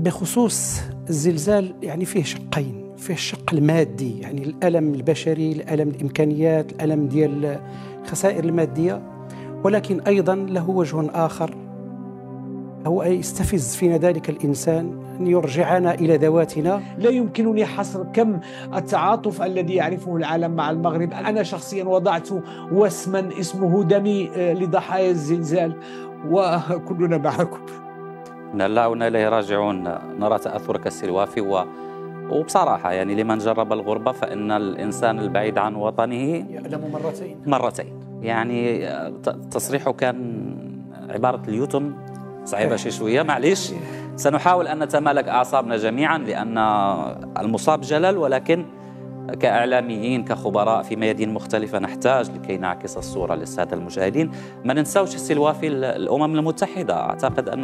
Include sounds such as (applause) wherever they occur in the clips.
بخصوص الزلزال يعني فيه شقين فيه الشق المادي يعني الألم البشري الألم الإمكانيات الألم ديال الخسائر المادية ولكن أيضا له وجه آخر هو أن يستفز فينا ذلك الإنسان أن يرجعنا إلى ذواتنا لا يمكنني حصر كم التعاطف الذي يعرفه العالم مع المغرب أنا شخصيا وضعت وسما اسمه دمي آه، لضحايا الزلزال وكلنا معكم إن الله وإنا إليه راجعون نرى تأثرك السلوافي و وبصراحة يعني لمن جرب الغربة فإن الإنسان البعيد عن وطنه يألم مرتين مرتين يعني تصريحه كان عبارة اليوتن صعيبة إيه. شي شوية معليش سنحاول أن نتمالك أعصابنا جميعا لأن المصاب جلل ولكن كاعلاميين كخبراء في ميادين مختلفه نحتاج لكي نعكس الصوره للساده المشاهدين ما ننساوش السلوى في الامم المتحده اعتقد ان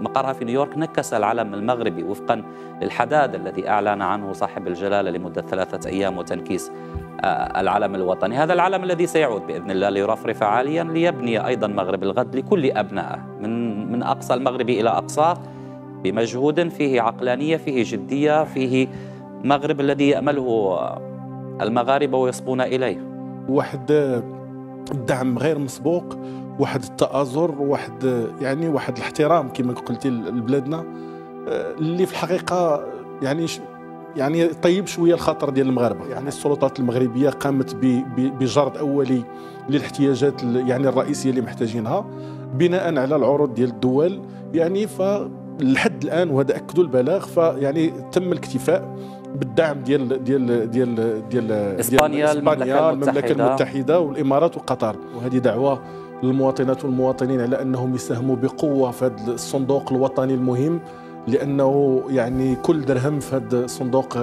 مقرها في نيويورك نكس العلم المغربي وفقا للحداد الذي اعلن عنه صاحب الجلاله لمده ثلاثه ايام وتنكيس آه، العلم الوطني هذا العلم الذي سيعود باذن الله ليرفرف عاليا ليبني ايضا مغرب الغد لكل ابنائه من من اقصى المغرب الى اقصاه بمجهود فيه عقلانيه فيه جديه فيه المغرب الذي يأمله آه، المغاربة ويصبون إليه واحد آه، الدعم غير مسبوق واحد التآزر واحد آه، يعني واحد الاحترام كما قلتي لبلادنا اللي في الحقيقة يعني يعني طيب شويه الخاطر ديال المغاربه يعني السلطات المغربيه قامت بجرد اولي للاحتياجات يعني الرئيسيه اللي محتاجينها بناء على العروض ديال الدول يعني فلحد الان وهذا اكدوا البلاغ فيعني تم الاكتفاء بالدعم ديال ديال ديال ديال, ديال اسبانيا, إسبانيا المملكة, المملكه المتحده والامارات وقطر وهذه دعوه للمواطنات والمواطنين على انهم يساهموا بقوه في هذا الصندوق الوطني المهم لانه يعني كل درهم في هذا الصندوق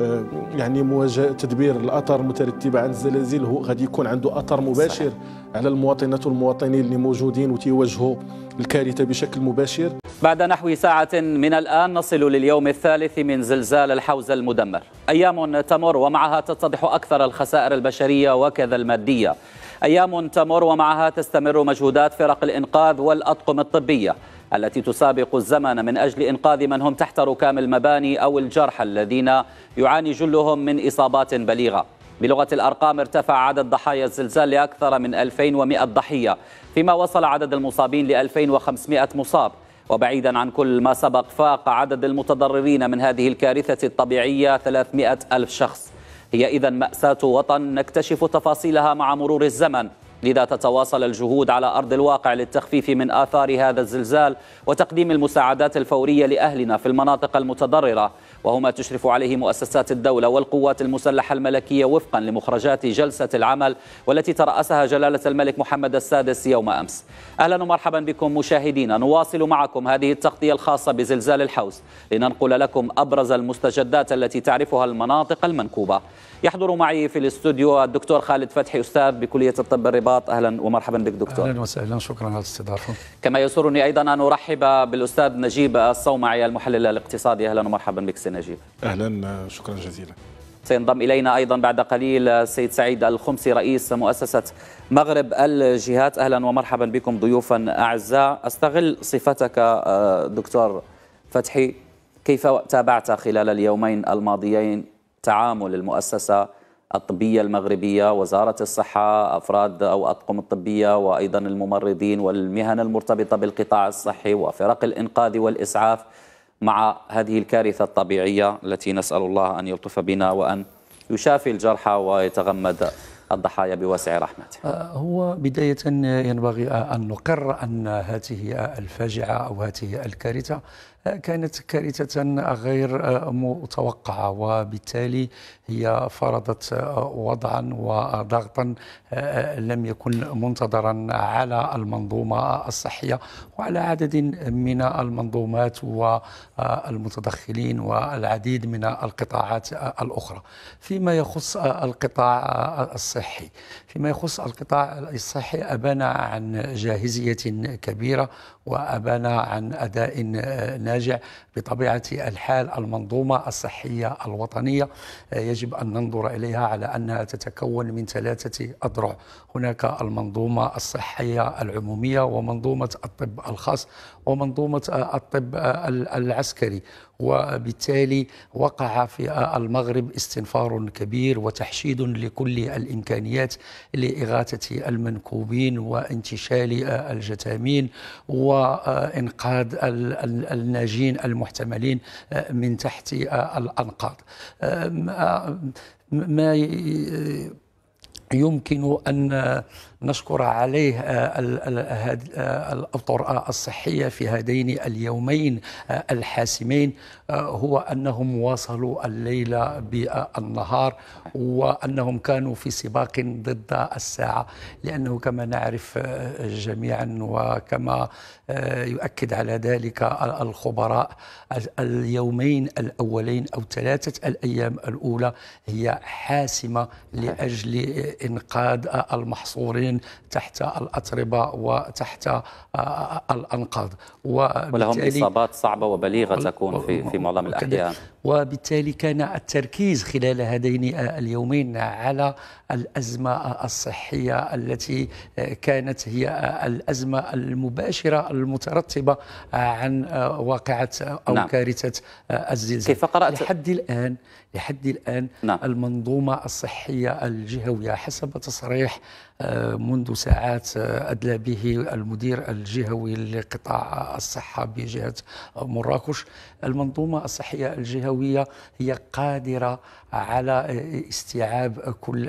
آه، يعني مواجهه تدبير الاثار المترتبه عن الزلازل هو غادي يكون عنده اثر مباشر صحيح. على المواطنات والمواطنين اللي موجودين وتيواجهوا الكارثه بشكل مباشر بعد نحو ساعه من الان نصل لليوم الثالث من زلزال الحوزه المدمر ايام تمر ومعها تتضح اكثر الخسائر البشريه وكذا الماديه ايام تمر ومعها تستمر مجهودات فرق الانقاذ والاطقم الطبيه التي تسابق الزمن من أجل إنقاذ من هم تحت ركام المباني أو الجرحى الذين يعاني جلهم من إصابات بليغة بلغة الأرقام ارتفع عدد ضحايا الزلزال لأكثر من 2100 ضحية فيما وصل عدد المصابين ل 2500 مصاب وبعيدا عن كل ما سبق فاق عدد المتضررين من هذه الكارثة الطبيعية 300 ألف شخص هي إذا مأساة وطن نكتشف تفاصيلها مع مرور الزمن لذا تتواصل الجهود على أرض الواقع للتخفيف من آثار هذا الزلزال وتقديم المساعدات الفورية لأهلنا في المناطق المتضررة وهما تشرف عليه مؤسسات الدولة والقوات المسلحة الملكية وفقا لمخرجات جلسة العمل والتي ترأسها جلالة الملك محمد السادس يوم أمس أهلا ومرحبا بكم مشاهدينا نواصل معكم هذه التغطية الخاصة بزلزال الحوز لننقل لكم أبرز المستجدات التي تعرفها المناطق المنكوبة يحضر معي في الاستوديو الدكتور خالد فتحي أستاذ بكلية الطب الرباط أهلا ومرحبا بك دكتور أهلا وسهلا شكرا على الاستضافة كما يسرني أيضا أن أرحب بالأستاذ نجيب الصومعي المحلل الاقتصادي أهلا ومرحبا بك سنة. نجيب أهلا شكرا جزيلا سينضم إلينا أيضا بعد قليل السيد سعيد الخمسي رئيس مؤسسة مغرب الجهات أهلا ومرحبا بكم ضيوفا أعزاء أستغل صفتك آه، دكتور فتحي كيف تابعت خلال اليومين الماضيين تعامل المؤسسة الطبية المغربية وزارة الصحة أفراد أو أطقم الطبية وأيضا الممرضين والمهن المرتبطة بالقطاع الصحي وفرق الإنقاذ والإسعاف مع هذه الكارثة الطبيعية التي نسأل الله أن يلطف بنا وأن يشافي الجرحى ويتغمد الضحايا بواسع رحمته آه، هو بداية ينبغي أن نقر أن هذه الفاجعة أو هذه الكارثة كانت كارثة غير آه، متوقعة وبالتالي هي فرضت آه، وضعا وضغطا آه، لم يكن منتظرا على المنظومة الصحية وعلى عدد من المنظومات والمتدخلين والعديد من القطاعات الأخرى فيما يخص القطاع الصحي فيما يخص القطاع الصحي أبان عن جاهزية كبيرة وأبان عن أداء ناجع بطبيعة الحال المنظومة الصحية الوطنية يجب أن ننظر إليها على أنها تتكون من ثلاثة أضرع هناك المنظومة الصحية العمومية ومنظومة الطب الخاص ومنظومة الطب العسكري وبالتالي وقع في المغرب استنفار كبير وتحشيد لكل الإمكانيات لإغاثة المنكوبين وانتشال الجثامين وإنقاذ الناجين المحتملين من تحت الأنقاض ما يمكن أن نشكر عليه آه، آه، الأطر آه، الصحية في هذين اليومين الحاسمين هو أنهم واصلوا الليلة بالنهار وأنهم كانوا في سباق ضد الساعة لأنه كما نعرف جميعا وكما يؤكد على ذلك الخبراء اليومين الأولين أو ثلاثة الأيام الأولى هي حاسمة لأجل إنقاذ المحصورين مدفونين تحت الأتربة وتحت آه، آه، الأنقاض ولهم إصابات صعبة وبليغة تكون في, في معظم الأحيان وبالتالي كان التركيز خلال هذين آه، اليومين على الأزمة الصحية التي كانت هي الأزمة المباشرة المترتبة عن واقعة أو نعم. كارثة الزلزال كيف قرأت لحد الآن لحد الآن نعم. المنظومة الصحية الجهوية حسب تصريح آه، منذ ساعات آه، أدلى به المدير الجهوي لقطاع الصحة بجهة مراكش المنظومة الصحية الجهوية هي قادرة على استيعاب كل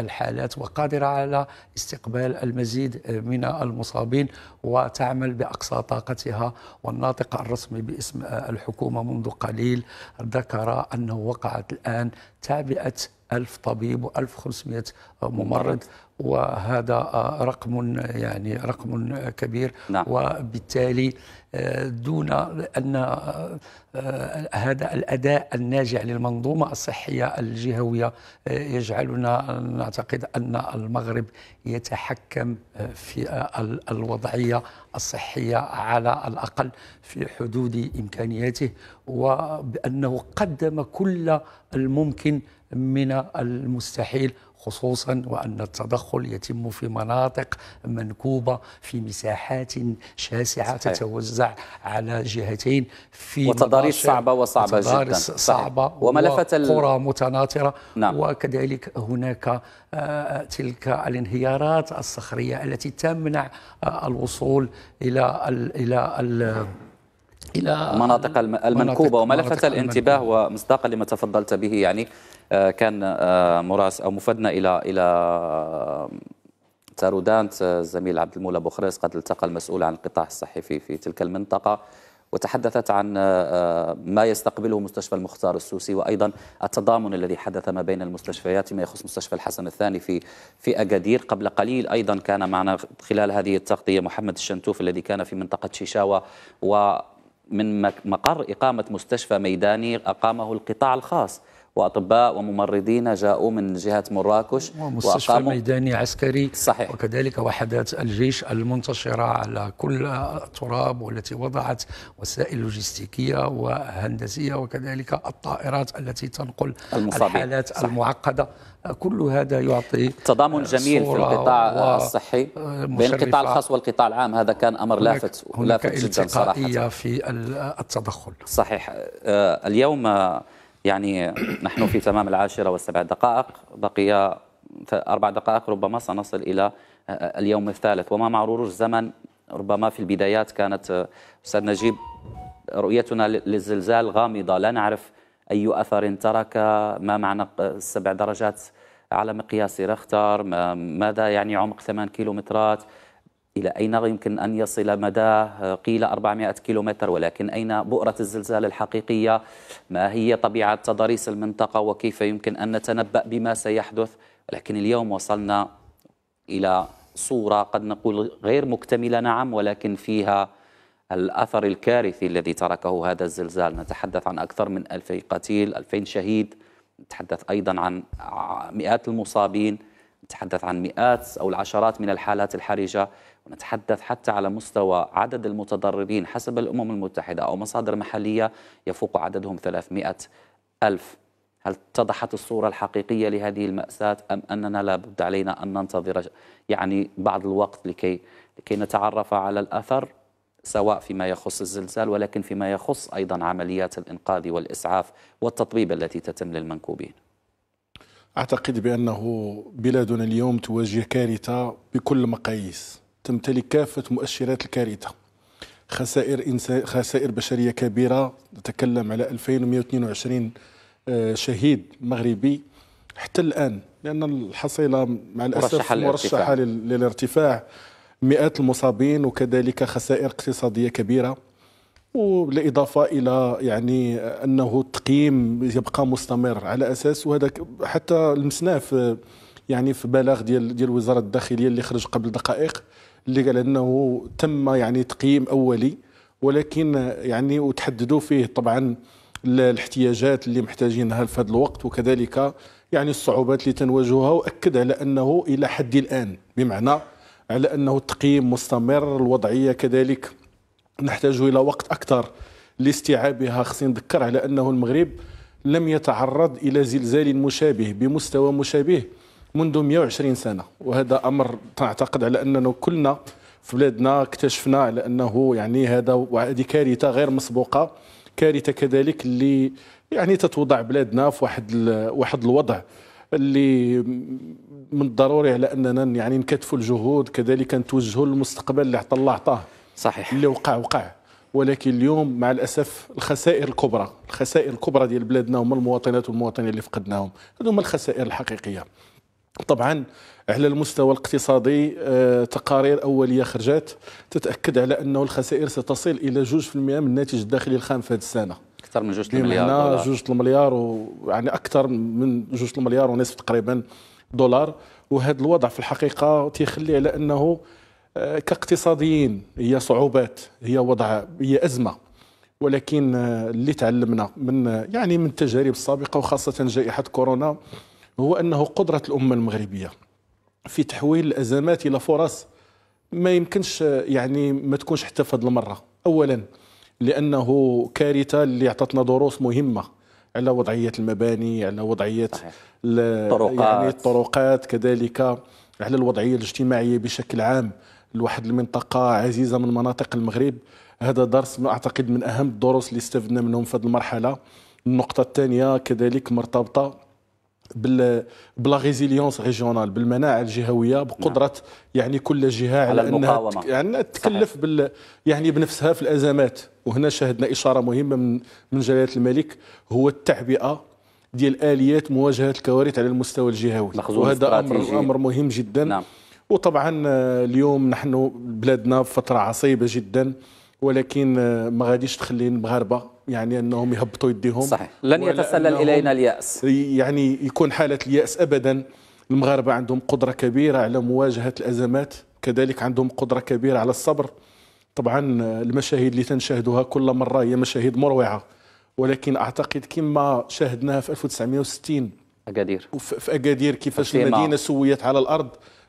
الحالات وقادرة على استقبال المزيد من المصابين وتعمل بأقصى طاقتها والناطق الرسمي باسم الحكومة منذ قليل ذكر أنه وقعت الآن تابعة 1000 طبيب و1500 ممرض وهذا رقم يعني رقم كبير نعم. وبالتالي آه، دون ان آه، آه، هذا الاداء الناجع للمنظومه الصحيه الجهويه يجعلنا نعتقد ان المغرب يتحكم في الوضعيه الصحيه على الاقل في حدود امكانياته وبانه قدم كل الممكن من المستحيل خصوصا وأن التدخل يتم في مناطق منكوبة في مساحات شاسعة صحيح. تتوزع على جهتين في وتضاريس صعبة وصعبة جدا صعبة صحيح. وملفت قرى متناطرة نعم. وكذلك هناك آه، تلك الانهيارات الصخرية التي تمنع آه، الوصول إلى ال إلى الى المناطق المنكوبه وما لفت الانتباه ومصداقا لما تفضلت به يعني آه، كان آه، مراس او مفدنا الى الى آه، تارودانت الزميل عبد المولى بوخريس قد التقى المسؤول عن القطاع الصحي في في تلك المنطقه وتحدثت عن ما يستقبله مستشفى المختار السوسي وايضا التضامن الذي حدث ما بين المستشفيات فيما يخص مستشفى الحسن الثاني في في اكادير قبل قليل ايضا كان معنا خلال هذه التغطيه محمد الشنتوف الذي كان في منطقه شيشاوه و من مقر إقامة مستشفى ميداني أقامه القطاع الخاص واطباء وممرضين جاءوا من جهه مراكش ومستشفى وأقاموا ميداني عسكري صحيح وكذلك وحدات الجيش المنتشره على كل التراب والتي وضعت وسائل لوجستيكيه وهندسيه وكذلك الطائرات التي تنقل المصابين. الحالات صحيح. المعقده كل هذا يعطي تضامن جميل في القطاع الصحي بين القطاع الخاص والقطاع العام هذا كان امر لافت هناك لافت جدا صراحه في التدخل صحيح آه، اليوم يعني نحن في تمام العاشرة والسبع دقائق بقي أربع دقائق ربما سنصل إلى آه، اليوم الثالث وما مع مرور الزمن ربما في البدايات كانت آه، أستاذ نجيب رؤيتنا للزلزال غامضة لا نعرف أي أثر ترك ما معنى السبع درجات على مقياس رختر ماذا يعني عمق ثمان كيلومترات إلى أين يمكن أن يصل مداه قيل 400 كيلومتر ولكن أين بؤرة الزلزال الحقيقية ما هي طبيعة تضاريس المنطقة وكيف يمكن أن نتنبأ بما سيحدث لكن اليوم وصلنا إلى صورة قد نقول غير مكتملة نعم ولكن فيها الأثر الكارثي الذي تركه هذا الزلزال نتحدث عن أكثر من 2000 قتيل 2000 شهيد نتحدث أيضا عن مئات المصابين نتحدث عن مئات أو العشرات من الحالات الحرجة ونتحدث حتى على مستوى عدد المتضررين حسب الأمم المتحدة أو مصادر محلية يفوق عددهم 300 ألف هل اتضحت الصورة الحقيقية لهذه المأساة أم أننا لابد علينا أن ننتظر يعني بعض الوقت لكي لكي نتعرف على الأثر سواء فيما يخص الزلزال ولكن فيما يخص أيضا عمليات الإنقاذ والإسعاف والتطبيب التي تتم للمنكوبين أعتقد بأنه بلادنا اليوم تواجه كارثة بكل المقاييس تمتلك كافة مؤشرات الكارثة خسائر إنسا... خسائر بشرية كبيرة نتكلم على 2122 آه، شهيد مغربي حتى الآن لأن الحصيلة مع الأسف مرشحة للارتفاع مئات المصابين وكذلك خسائر اقتصادية كبيرة وبالاضافه الى يعني انه التقييم يبقى مستمر على اساس وهذا حتى لمسناه في يعني في بلاغ ديال ديال وزاره الداخليه اللي خرج قبل دقائق اللي قال انه تم يعني تقييم اولي ولكن يعني وتحددوا فيه طبعا الاحتياجات اللي محتاجينها في هذا الوقت وكذلك يعني الصعوبات اللي تنواجهها واكد على انه الى حد الان بمعنى على انه التقييم مستمر الوضعيه كذلك نحتاج الى وقت اكثر لاستيعابها خصني نذكر على انه المغرب لم يتعرض الى زلزال مشابه بمستوى مشابه منذ 120 سنه وهذا امر تعتقد على اننا كلنا في بلادنا اكتشفنا على انه يعني هذا هذه كارثه غير مسبوقه كارثه كذلك اللي يعني تتوضع بلادنا في واحد واحد الوضع اللي من الضروري على اننا يعني نكتفوا الجهود كذلك نتوجهوا للمستقبل اللي عطى الله عطاه صحيح اللي وقع وقع ولكن اليوم مع الاسف الخسائر الكبرى الخسائر الكبرى ديال بلادنا هما المواطنات والمواطنين اللي فقدناهم هذو هما الخسائر الحقيقيه طبعا على المستوى الاقتصادي آه، تقارير اوليه خرجت تتاكد على انه الخسائر ستصل الى 2% من الناتج الداخلي الخام في هذه السنه اكثر من 2 مليار دولار جوج المليار و... يعني اكثر من 2 المليار ونصف تقريبا دولار وهذا الوضع في الحقيقه تيخلي على انه آه، كاقتصاديين هي صعوبات هي وضع هي ازمه ولكن آه، اللي تعلمنا من آه، يعني من التجارب السابقه وخاصه جائحه كورونا هو انه قدره الامه المغربيه في تحويل الازمات الى فرص ما يمكنش يعني ما تكونش حتى في هذه المره اولا لانه كارثه اللي عطتنا دروس مهمه على وضعيه المباني على وضعيه الطرقات يعني الطرقات كذلك على الوضعيه الاجتماعيه بشكل عام لواحد المنطقه عزيزه من مناطق المغرب هذا درس من اعتقد من اهم الدروس اللي استفدنا منهم في هذه المرحله النقطه الثانيه كذلك مرتبطه بال بلا ريزيليونس ريجيونال بالمناعه الجهويه بقدره نعم. يعني كل جهه على, على انها تك... يعني تكلف بال يعني بنفسها في الازمات وهنا شاهدنا اشاره مهمه من من جلاله الملك هو التعبئه ديال اليات مواجهه الكوارث على المستوى الجهوي وهذا امر امر مهم جدا نعم. وطبعا آه، اليوم نحن بلادنا في فتره عصيبه جدا ولكن آه، ما غاديش تخلي المغاربه يعني انهم يهبطوا يديهم صحيح لن يتسلل الينا الياس يعني يكون حاله الياس ابدا المغاربه عندهم قدره كبيره على مواجهه الازمات كذلك عندهم قدره كبيره على الصبر طبعا آه، المشاهد اللي تنشاهدها كل مره هي مشاهد مروعه ولكن اعتقد كما شاهدناها في 1960 اكادير في اكادير كيفاش المدينه سويت على الارض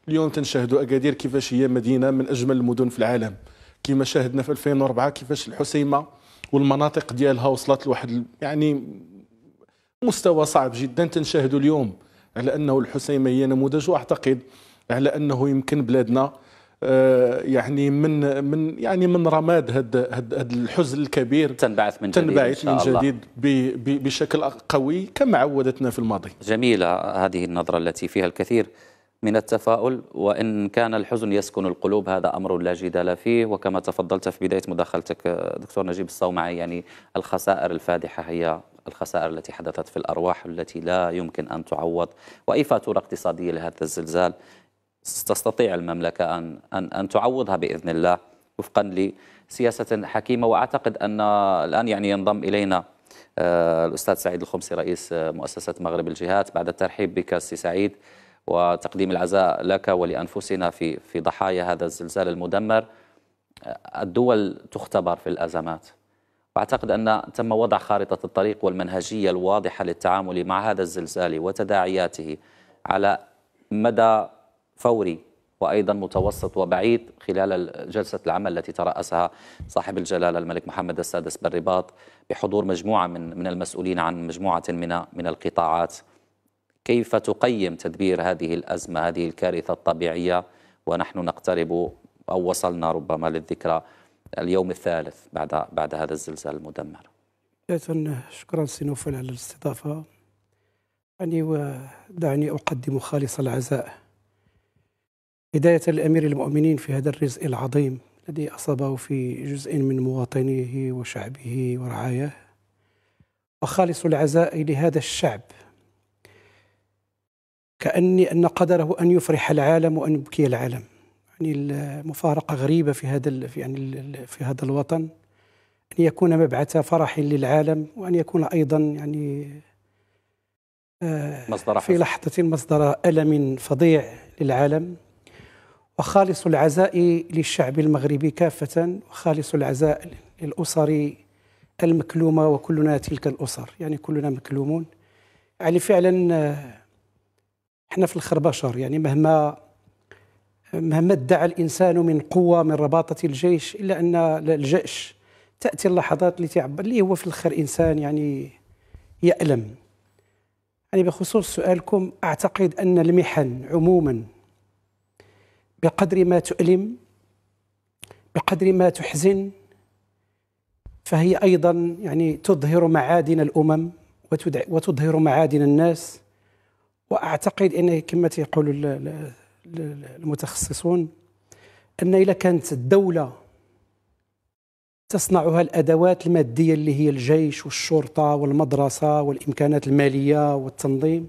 اليوم تنشاهدوا اكادير كيفاش هي مدينه من اجمل المدن في العالم كما شاهدنا في 2004 كيفاش الحسيمه والمناطق ديالها وصلت لواحد يعني مستوى صعب جدا تنشاهدوا اليوم على انه الحسيمه هي نموذج واعتقد على انه يمكن بلادنا آه، يعني من من يعني من رماد هذا الحزن الكبير تنبعث من جديد تنبعث من جديد بشكل قوي كما عودتنا في الماضي. جميله هذه النظره التي فيها الكثير من التفاؤل وإن كان الحزن يسكن القلوب هذا أمر لا جدال فيه وكما تفضلت في بداية مداخلتك دكتور نجيب الصومعي يعني الخسائر الفادحة هي الخسائر التي حدثت في الأرواح التي لا يمكن أن تعوض وأي فاتورة اقتصادية لهذا الزلزال تستطيع المملكة أن, أن, أن تعوضها بإذن الله وفقا لسياسة حكيمة وأعتقد أن الآن يعني ينضم إلينا آه، الأستاذ سعيد الخمسي رئيس مؤسسة مغرب الجهات بعد الترحيب بك سي سعيد وتقديم العزاء لك ولأنفسنا في في ضحايا هذا الزلزال المدمر الدول تختبر في الأزمات وأعتقد أن تم وضع خارطة الطريق والمنهجية الواضحة للتعامل مع هذا الزلزال وتداعياته على مدى فوري وأيضا متوسط وبعيد خلال جلسة العمل التي ترأسها صاحب الجلالة الملك محمد السادس بالرباط بحضور مجموعة من من المسؤولين عن مجموعة من من القطاعات كيف تقيم تدبير هذه الأزمة هذه الكارثة الطبيعية ونحن نقترب أو وصلنا ربما للذكرى اليوم الثالث بعد بعد هذا الزلزال المدمر بداية شكرا سي نوفل على الاستضافة أني ودعني أقدم خالص العزاء بداية الأمير المؤمنين في هذا الرزق العظيم الذي أصابه في جزء من مواطنيه وشعبه ورعاياه وخالص العزاء لهذا الشعب كأني أن قدره أن يفرح العالم وأن يبكي العالم يعني المفارقة غريبة في هذا في يعني في هذا الوطن أن يكون مبعث فرح للعالم وأن يكون أيضا يعني آه، مصدر في لحظة مصدر ألم فظيع للعالم وخالص العزاء للشعب المغربي كافة وخالص العزاء للأسر المكلومة وكلنا تلك الأسر يعني كلنا مكلومون يعني فعلا آه، احنا في الاخر بشر يعني مهما مهما ادعى الانسان من قوه من رباطه الجيش الا ان الجيش تاتي اللحظات اللي تعبر اللي هو في الاخر انسان يعني يالم يعني بخصوص سؤالكم اعتقد ان المحن عموما بقدر ما تؤلم بقدر ما تحزن فهي ايضا يعني تظهر معادن الامم وتظهر معادن الناس واعتقد ان كما تيقول المتخصصون ان اذا كانت الدوله تصنعها الادوات الماديه اللي هي الجيش والشرطه والمدرسه والامكانات الماليه والتنظيم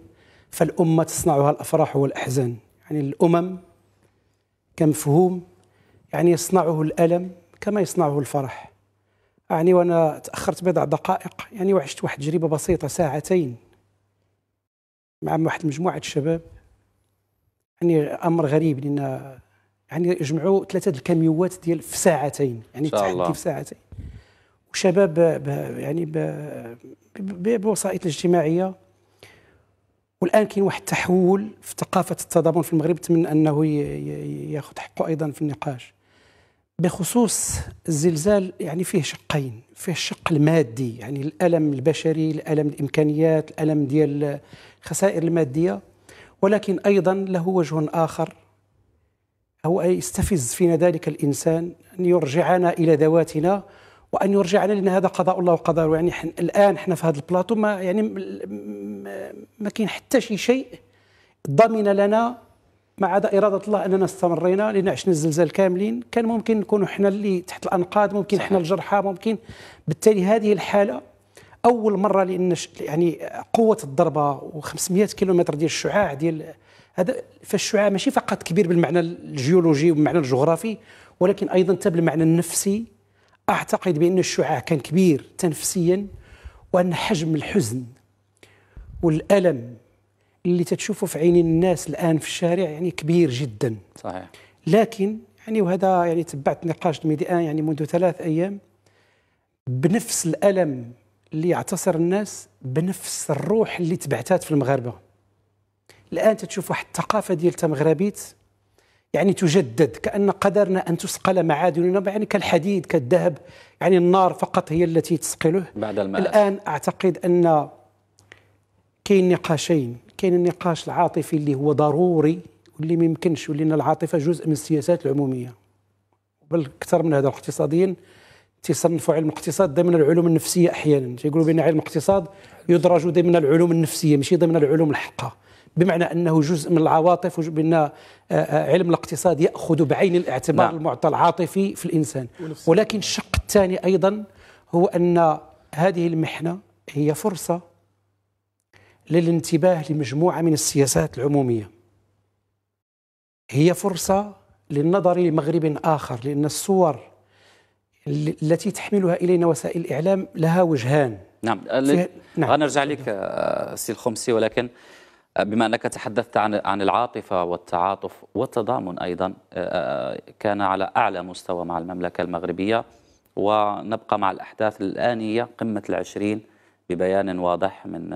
فالامه تصنعها الافراح والاحزان يعني الامم كمفهوم يعني يصنعه الالم كما يصنعه الفرح يعني وانا تاخرت بضع دقائق يعني وعشت واحد تجربه بسيطه ساعتين مع واحد مجموعه الشباب يعني امر غريب لان يعني جمعوا ثلاثه الكاميوات ديال في ساعتين يعني تحدي في ساعتين وشباب يعني بوسائط الاجتماعيه والان كاين واحد التحول في ثقافه التضامن في المغرب تمنى انه ياخذ حقه ايضا في النقاش بخصوص الزلزال يعني فيه شقين فيه الشق المادي يعني الالم البشري الالم الامكانيات الالم ديال خسائر المادية ولكن أيضا له وجه آخر هو أن يستفز فينا ذلك الإنسان أن يرجعنا إلى ذواتنا وأن يرجعنا لأن هذا قضاء الله وقدره يعني حن الآن احنا في هذا البلاطو ما يعني ما كاين حتى شي شيء ضمن لنا ما عدا إرادة الله أننا استمرينا لأن عشنا الزلزال كاملين كان ممكن نكونوا احنا اللي تحت الأنقاض ممكن احنا الجرحى ممكن بالتالي هذه الحالة اول مره لان يعني قوه الضربه و500 كيلومتر ديال الشعاع ديال هذا فالشعاع ماشي فقط كبير بالمعنى الجيولوجي والمعنى الجغرافي ولكن ايضا حتى بالمعنى النفسي اعتقد بان الشعاع كان كبير تنفسيا وان حجم الحزن والالم اللي تتشوفه في عينين الناس الان في الشارع يعني كبير جدا صحيح لكن يعني وهذا يعني تبعت نقاش ميديان يعني منذ ثلاث ايام بنفس الالم اللي يعتصر الناس بنفس الروح اللي تبعتات في المغاربه الان تتشوف واحد الثقافه ديال تمغربيت يعني تجدد كان قدرنا ان تسقل معادننا يعني كالحديد كالذهب يعني النار فقط هي التي تسقله بعد المآس. الان اعتقد ان كاين نقاشين كاين النقاش العاطفي اللي هو ضروري واللي ما يمكنش العاطفه جزء من السياسات العموميه بل اكثر من هذا اقتصاديا تصنفوا علم الاقتصاد ضمن العلوم النفسيه احيانا تيقولوا بان علم الاقتصاد يدرج ضمن العلوم النفسيه ماشي ضمن العلوم الحقه بمعنى انه جزء من العواطف بان آه، آه، علم الاقتصاد ياخذ بعين الاعتبار نعم. المعطى العاطفي في الانسان ونفسي. ولكن الشق الثاني ايضا هو ان هذه المحنه هي فرصه للانتباه لمجموعه من السياسات العموميه هي فرصه للنظر لمغرب اخر لان الصور التي تحملها الينا وسائل الاعلام لها وجهان نعم آه، فيه... نعم غنرجع لك سي آه، الخمسي ولكن آه، بما انك تحدثت عن عن العاطفه والتعاطف والتضامن ايضا كان على اعلى مستوى مع المملكه المغربيه ونبقى مع الاحداث الانيه قمه العشرين ببيان واضح من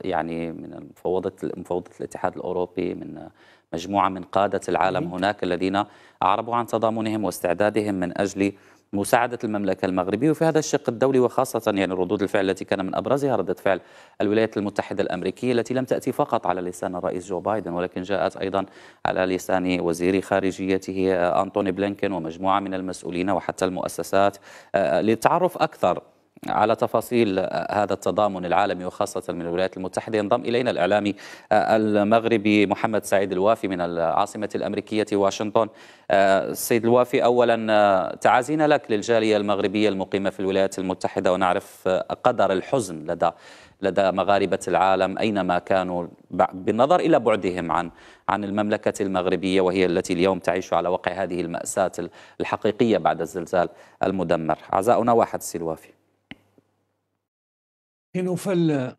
يعني من مفوضه مفوضه الاتحاد الاوروبي من مجموعه من قاده العالم هناك الذين اعربوا عن تضامنهم واستعدادهم من اجل مساعدة المملكة المغربية وفي هذا الشق الدولي وخاصة يعني ردود الفعل التي كان من أبرزها ردة فعل الولايات المتحدة الأمريكية التي لم تأتي فقط على لسان الرئيس جو بايدن ولكن جاءت أيضا على لسان وزير خارجيته أنتوني بلينكن ومجموعة من المسؤولين وحتى المؤسسات للتعرف آه، أكثر على تفاصيل هذا التضامن العالمي وخاصة من الولايات المتحدة ينضم إلينا الإعلامي آه، المغربي محمد سعيد الوافي من العاصمة الأمريكية واشنطن آه، سيد الوافي أولا آه، تعازينا لك للجالية المغربية المقيمة في الولايات المتحدة ونعرف قدر الحزن لدى لدى مغاربة العالم أينما كانوا بالنظر إلى بعدهم عن عن المملكة المغربية وهي التي اليوم تعيش على وقع هذه المأساة الحقيقية بعد الزلزال المدمر عزاؤنا واحد سيد الوافي هنوفل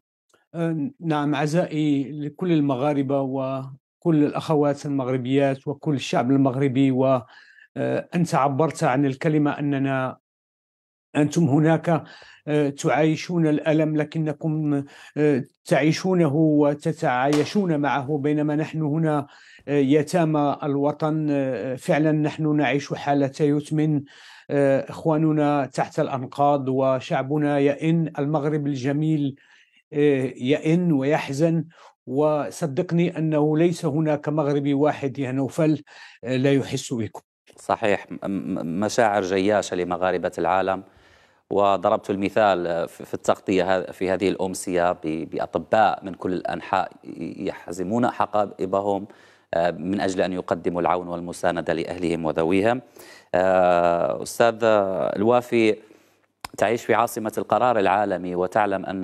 آه، نعم عزائي لكل المغاربة وكل الأخوات المغربيات وكل الشعب المغربي وأنت آه، عبرت عن الكلمة أننا أنتم هناك آه، تعايشون الألم لكنكم تعيشونه وتتعايشون معه بينما نحن هنا يتامى الوطن فعلا نحن نعيش حالة يتمن إخواننا تحت الأنقاض وشعبنا يئن المغرب الجميل آه، يئن ويحزن وصدقني أنه ليس هناك مغربي واحد يا نوفل آه، لا يحس بكم صحيح مشاعر جياشة لمغاربة العالم وضربت المثال آه، في التغطية في هذه الأمسية بأطباء من كل الأنحاء يحزمون حقائبهم آه، من أجل أن يقدموا العون والمساندة لأهلهم وذويهم آه، أستاذ الوافي تعيش في عاصمة القرار العالمي وتعلم أن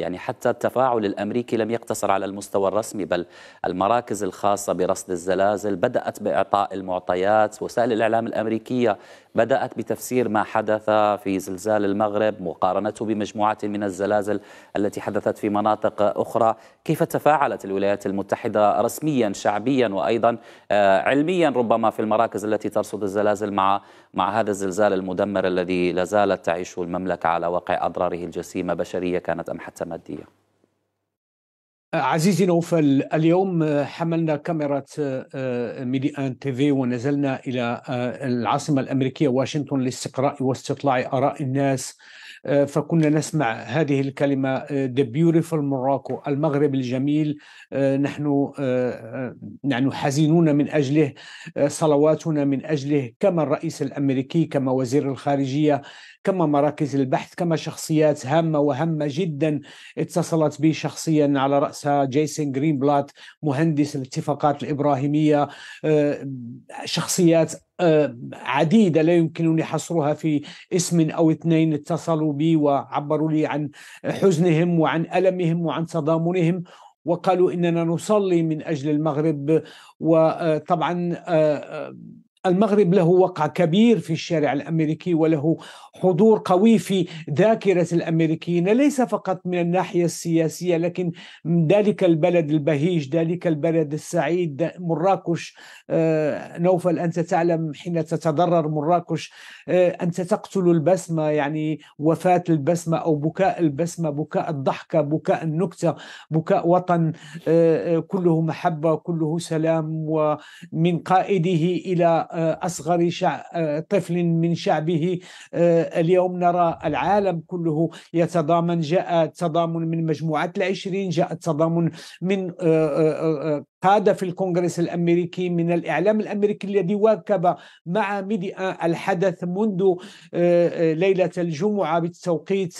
يعني حتى التفاعل الأمريكي لم يقتصر على المستوى الرسمي بل المراكز الخاصة برصد الزلازل بدأت بإعطاء المعطيات وسائل الإعلام الأمريكية بدأت بتفسير ما حدث في زلزال المغرب مقارنته بمجموعة من الزلازل التي حدثت في مناطق أخرى كيف تفاعلت الولايات المتحدة رسميا شعبيا وأيضا آه، علميا ربما في المراكز التي ترصد الزلازل مع مع هذا الزلزال المدمر الذي لا زالت تعيشه المملكة على واقع أضراره الجسيمة بشرية كانت أم حتى مادية عزيزي نوفل اليوم آه، حملنا كاميرا آه، آه، ميدي ان تي في ونزلنا الى العاصمه الامريكيه واشنطن لاستقراء واستطلاع اراء الناس آه، فكنا نسمع هذه الكلمة آه، The beautiful Morocco المغرب الجميل آه، نحن نحن حزينون من أجله صلواتنا من أجله كما الرئيس الأمريكي كما وزير الخارجية كما مراكز البحث كما شخصيات هامة وهامة جدا اتصلت بي شخصيا على رأسها جيسون جرينبلات مهندس الاتفاقات الإبراهيمية شخصيات عديدة لا يمكنني حصرها في اسم أو اثنين اتصلوا بي وعبروا لي عن حزنهم وعن ألمهم وعن تضامنهم وقالوا إننا نصلي من أجل المغرب وطبعا آه، آه، المغرب له وقع كبير في الشارع الامريكي وله حضور قوي في ذاكره الامريكيين ليس فقط من الناحيه السياسيه لكن ذلك البلد البهيج ذلك البلد السعيد مراكش آه، نوفل انت تعلم حين تتضرر مراكش آه، انت تقتل البسمه يعني وفاه البسمه او بكاء البسمه بكاء الضحكه بكاء النكته بكاء وطن آه، كله محبه كله سلام ومن قائده الى آه، أصغر آه، طفل من شعبه آه، اليوم نرى العالم كله يتضامن جاء تضامن من مجموعة العشرين جاء تضامن من قادة في الكونغرس الأمريكي من الإعلام الأمريكي الذي واكب مع ميديا الحدث منذ ليلة الجمعة بالتوقيت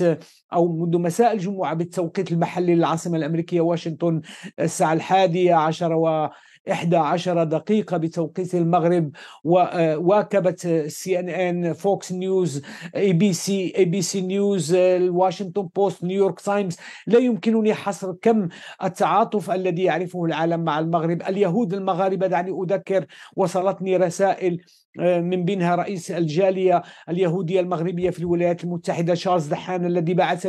أو منذ مساء الجمعة بالتوقيت المحلي للعاصمة الأمريكية واشنطن الساعة الحادية عشر و 11 دقيقة بتوقيت المغرب وواكبت سي ان ان فوكس نيوز اي بي سي اي بي سي نيوز الواشنطن بوست نيويورك تايمز لا يمكنني حصر كم التعاطف الذي يعرفه العالم مع المغرب اليهود المغاربة دعني أذكر وصلتني رسائل آه، من بينها رئيس الجالية اليهودية المغربية في الولايات المتحدة شارلز دحان الذي بعث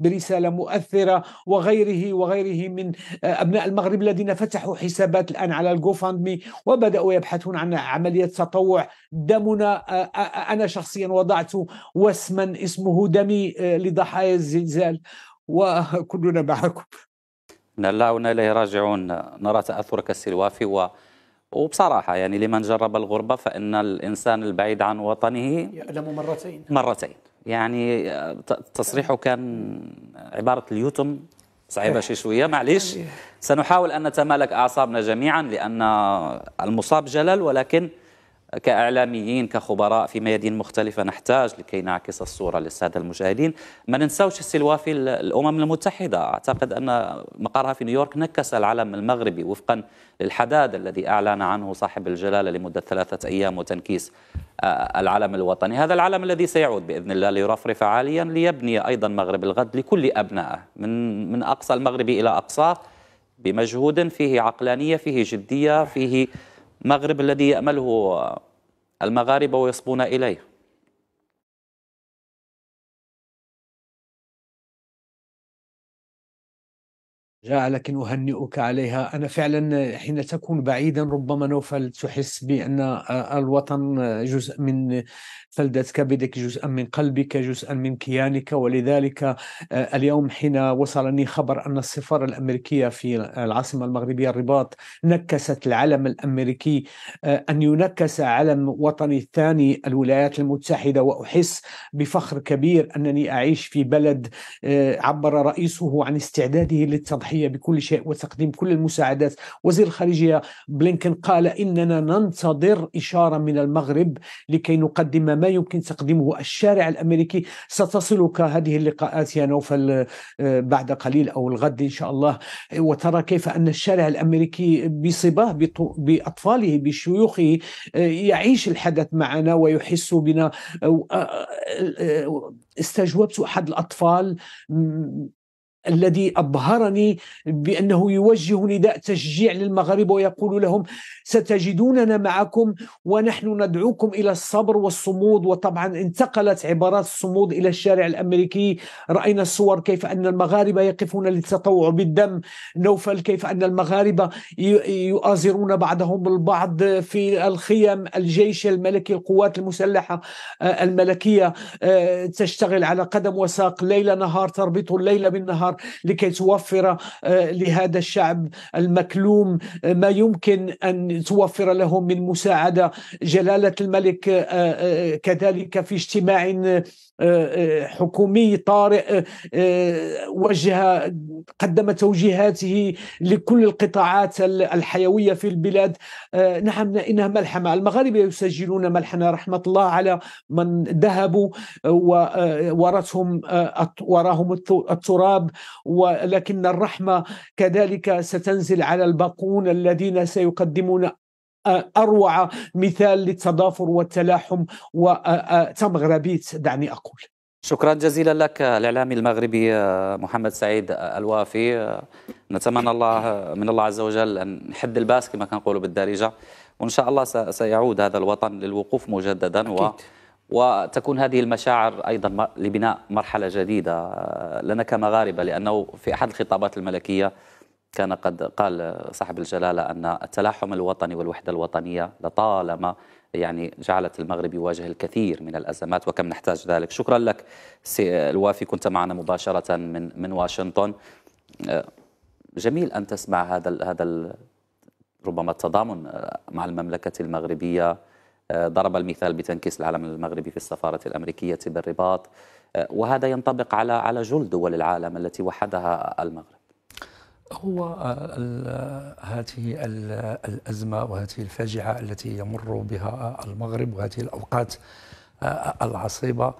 برسالة مؤثرة وغيره وغيره من آه، أبناء المغرب الذين فتحوا حسابات الآن على الجوفاندمي وبدأوا يبحثون عن عملية تطوع دمنا آه، أنا شخصيا وضعت وسما اسمه دمي لضحايا الزلزال وكلنا معكم نلا وناليه راجعون نرى تأثرك السلوافي و وبصراحة يعني لمن جرب الغربة فإن الإنسان البعيد عن وطنه يألم مرتين مرتين يعني آه، تصريحه كان عبارة اليوتم صعيبة شي شوية معليش يعني سنحاول أن نتمالك أعصابنا جميعا لأن المصاب جلل ولكن كاعلاميين كخبراء في ميادين مختلفه نحتاج لكي نعكس الصوره للساده المشاهدين ما ننساوش السلوى في الامم المتحده اعتقد ان مقرها في نيويورك نكس العلم المغربي وفقا للحداد الذي اعلن عنه صاحب الجلاله لمده ثلاثه ايام وتنكيس آه، العلم الوطني هذا العلم الذي سيعود باذن الله ليرفرف عاليا ليبني ايضا مغرب الغد لكل ابنائه من من اقصى المغرب الى اقصاه بمجهود فيه عقلانيه فيه جديه فيه المغرب الذي يأمله المغاربة ويصبون إليه جاء لكن أهنئك عليها أنا فعلا حين تكون بعيدا ربما نوفل تحس بأن الوطن جزء من فلدة كبدك جزءا من قلبك جزءا من كيانك ولذلك آه، اليوم حين وصلني خبر أن السفارة الأمريكية في العاصمة المغربية الرباط نكست العلم الأمريكي آه، أن ينكس علم وطني الثاني الولايات المتحدة وأحس بفخر كبير أنني أعيش في بلد آه، عبر رئيسه عن استعداده للتضحية الصحيه بكل شيء وتقديم كل المساعدات وزير الخارجيه بلينكن قال اننا ننتظر اشاره من المغرب لكي نقدم ما يمكن تقديمه الشارع الامريكي ستصلك هذه اللقاءات يا نوفل بعد قليل او الغد ان شاء الله وترى كيف ان الشارع الامريكي بصباه باطفاله بشيوخه آه، يعيش الحدث معنا ويحس بنا آه، آه، استجوبت احد الاطفال الذي أبهرني بأنه يوجه نداء تشجيع للمغرب ويقول لهم ستجدوننا معكم ونحن ندعوكم إلى الصبر والصمود وطبعا انتقلت عبارات الصمود إلى الشارع الأمريكي رأينا الصور كيف أن المغاربة يقفون للتطوع بالدم نوفل كيف أن المغاربة يؤازرون بعضهم البعض في الخيم الجيش الملكي القوات المسلحة آه، الملكية آه، تشتغل على قدم وساق ليل نهار تربط الليل بالنهار الأنهار لكي توفر آه، لهذا الشعب المكلوم آه، ما يمكن أن توفر له من مساعدة جلالة الملك آه، كذلك في اجتماع آه، آه، حكومي طارئ آه، وجه قدم توجيهاته لكل القطاعات الحيوية في البلاد نعم إنها ملحمة المغاربة يسجلون ملحمة رحمة الله على من ذهبوا وورثهم وراهم التراب ولكن الرحمة كذلك ستنزل على الباقون الذين سيقدمون اروع مثال للتضافر والتلاحم وتمغربيت آه، آه، دعني اقول شكرا جزيلا لك الاعلامي المغربي آه، محمد سعيد الوافي نتمنى الله من الله عز وجل ان نحد الباس كما كنقولوا بالدارجه وان شاء الله سيعود هذا الوطن للوقوف مجددا أكيد. و وتكون هذه المشاعر ايضا لبناء مرحله جديده لنا كمغاربه لانه في احد الخطابات الملكيه كان قد قال صاحب الجلالة أن التلاحم الوطني والوحدة الوطنية لطالما يعني جعلت المغرب يواجه الكثير من الأزمات وكم نحتاج ذلك شكرا لك سي الوافي كنت معنا مباشرة من من واشنطن أه، جميل أن تسمع هذا هذا ربما التضامن أه، مع المملكة المغربية أه، ضرب المثال بتنكيس العلم المغربي في السفارة الأمريكية بالرباط وهذا ينطبق على على جل دول العالم التي وحدها المغرب هو آه، هذه الأزمة وهذه الفاجعة التي يمر بها آه، المغرب وهذه الأوقات آه، العصيبة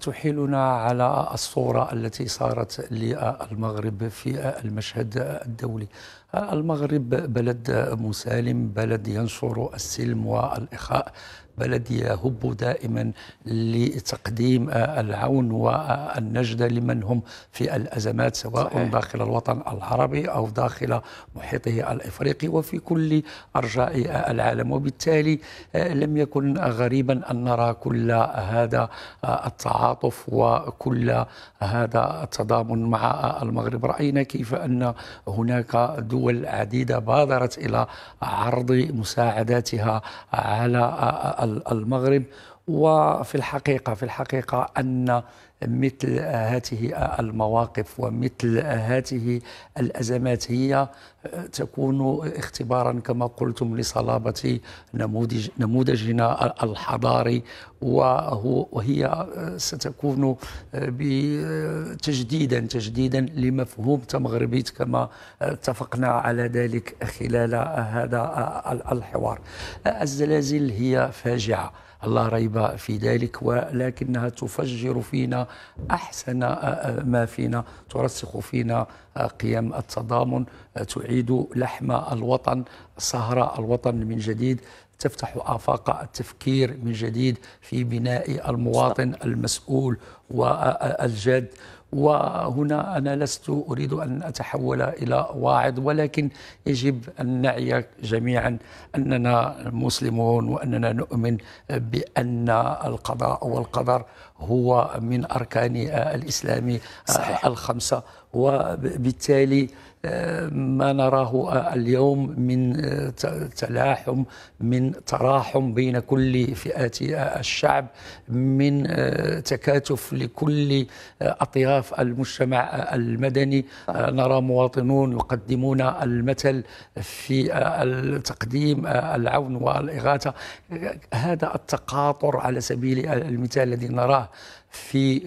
تحيلنا على الصورة التي صارت للمغرب في المشهد الدولي المغرب بلد مسالم بلد ينشر السلم والإخاء بلدي يهب دائما لتقديم العون والنجدة لمن هم في الأزمات سواء صحيح. داخل الوطن العربي أو داخل محيطه الإفريقي وفي كل أرجاء العالم وبالتالي آه، لم يكن غريبا أن نرى كل هذا آه، التعاطف وكل هذا التضامن مع آه، المغرب رأينا كيف أن هناك دول عديدة بادرت إلى عرض مساعداتها على المغرب وفي الحقيقة في الحقيقة أن مثل هذه المواقف ومثل هذه الأزمات هي آه، تكون اختبارا كما قلتم لصلابة نموذج نموذجنا الحضاري وهو وهي آه، ستكون آه، تجديدا تجديدا لمفهوم تمغربيت كما اتفقنا على ذلك خلال هذا الحوار الزلازل هي فاجعه لا ريب في ذلك ولكنها تفجر فينا احسن آه، آه، ما فينا ترسخ فينا آه، قيم التضامن تعيد لحم الوطن سهر الوطن من جديد تفتح افاق التفكير من جديد في بناء المواطن المسؤول والجاد وهنا أنا لست أريد أن أتحول إلى واعظ ولكن يجب أن نعي جميعا أننا مسلمون وأننا نؤمن بأن القضاء والقدر هو من أركان الإسلام صحيح. الخمسة وبالتالي ما نراه اليوم من آه، تلاحم من تراحم بين كل فئات الشعب من آه، تكاتف لكل آه، اطياف المجتمع المدني نرى مواطنون يقدمون المثل في تقديم العون والاغاثه هذا التقاطر على سبيل المثال الذي نراه في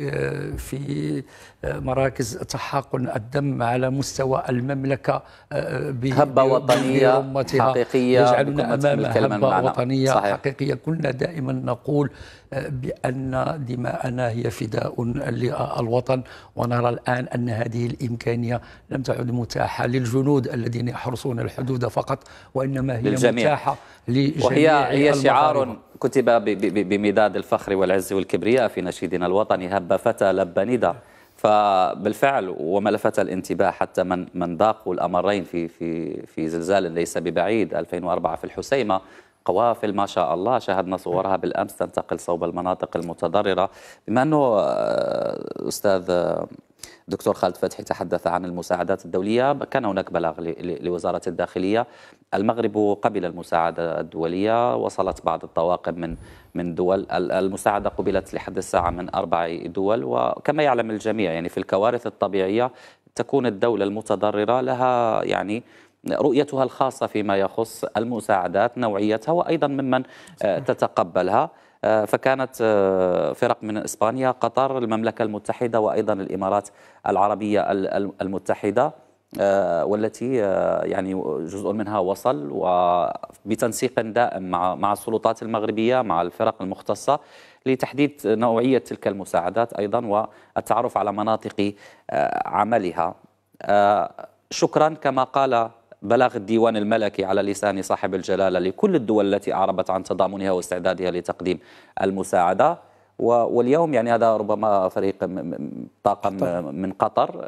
في مراكز تحاقن الدم على مستوى المملكة آه، هبة وطنية حقيقية يجعلنا أمام هبة وطنية صحيح. حقيقية كنا دائما نقول آه، بأن دماءنا هي فداء للوطن ونرى الآن أن هذه الإمكانية لم تعد متاحة للجنود الذين يحرسون الحدود فقط وإنما هي للجميع. متاحة لجميع وهي هي شعار كتب بمداد الفخر والعز والكبرياء في نشيدنا الوطني هب فتى لب نِدَى فبالفعل وما لفت الانتباه حتى من من ذاقوا الامرين في في في زلزال ليس ببعيد 2004 في الحسيمه قوافل ما شاء الله شاهدنا صورها بالامس تنتقل صوب المناطق المتضرره بما انه آه، استاذ آه، دكتور خالد فتحي تحدث عن المساعدات الدولية كان هناك بلاغ لوزارة الداخلية المغرب قبل المساعدة الدولية وصلت بعض الطواقم من من دول المساعدة قبلت لحد الساعة من أربع دول وكما يعلم الجميع يعني في الكوارث الطبيعية تكون الدولة المتضررة لها يعني رؤيتها الخاصة فيما يخص المساعدات نوعيتها وأيضا ممن آه، تتقبلها آه، فكانت آه، فرق من اسبانيا قطر المملكه المتحده وايضا الامارات العربيه المتحده آه، والتي يعني جزء منها وصل وبتنسيق دائم مع مع السلطات المغربيه مع الفرق المختصه لتحديد نوعيه تلك المساعدات ايضا والتعرف على مناطق عملها شكرا كما قال بلاغ الديوان الملكي على لسان صاحب الجلالة لكل الدول التي أعربت عن تضامنها واستعدادها لتقديم المساعدة واليوم يعني هذا ربما فريق طاقم من آه، قطر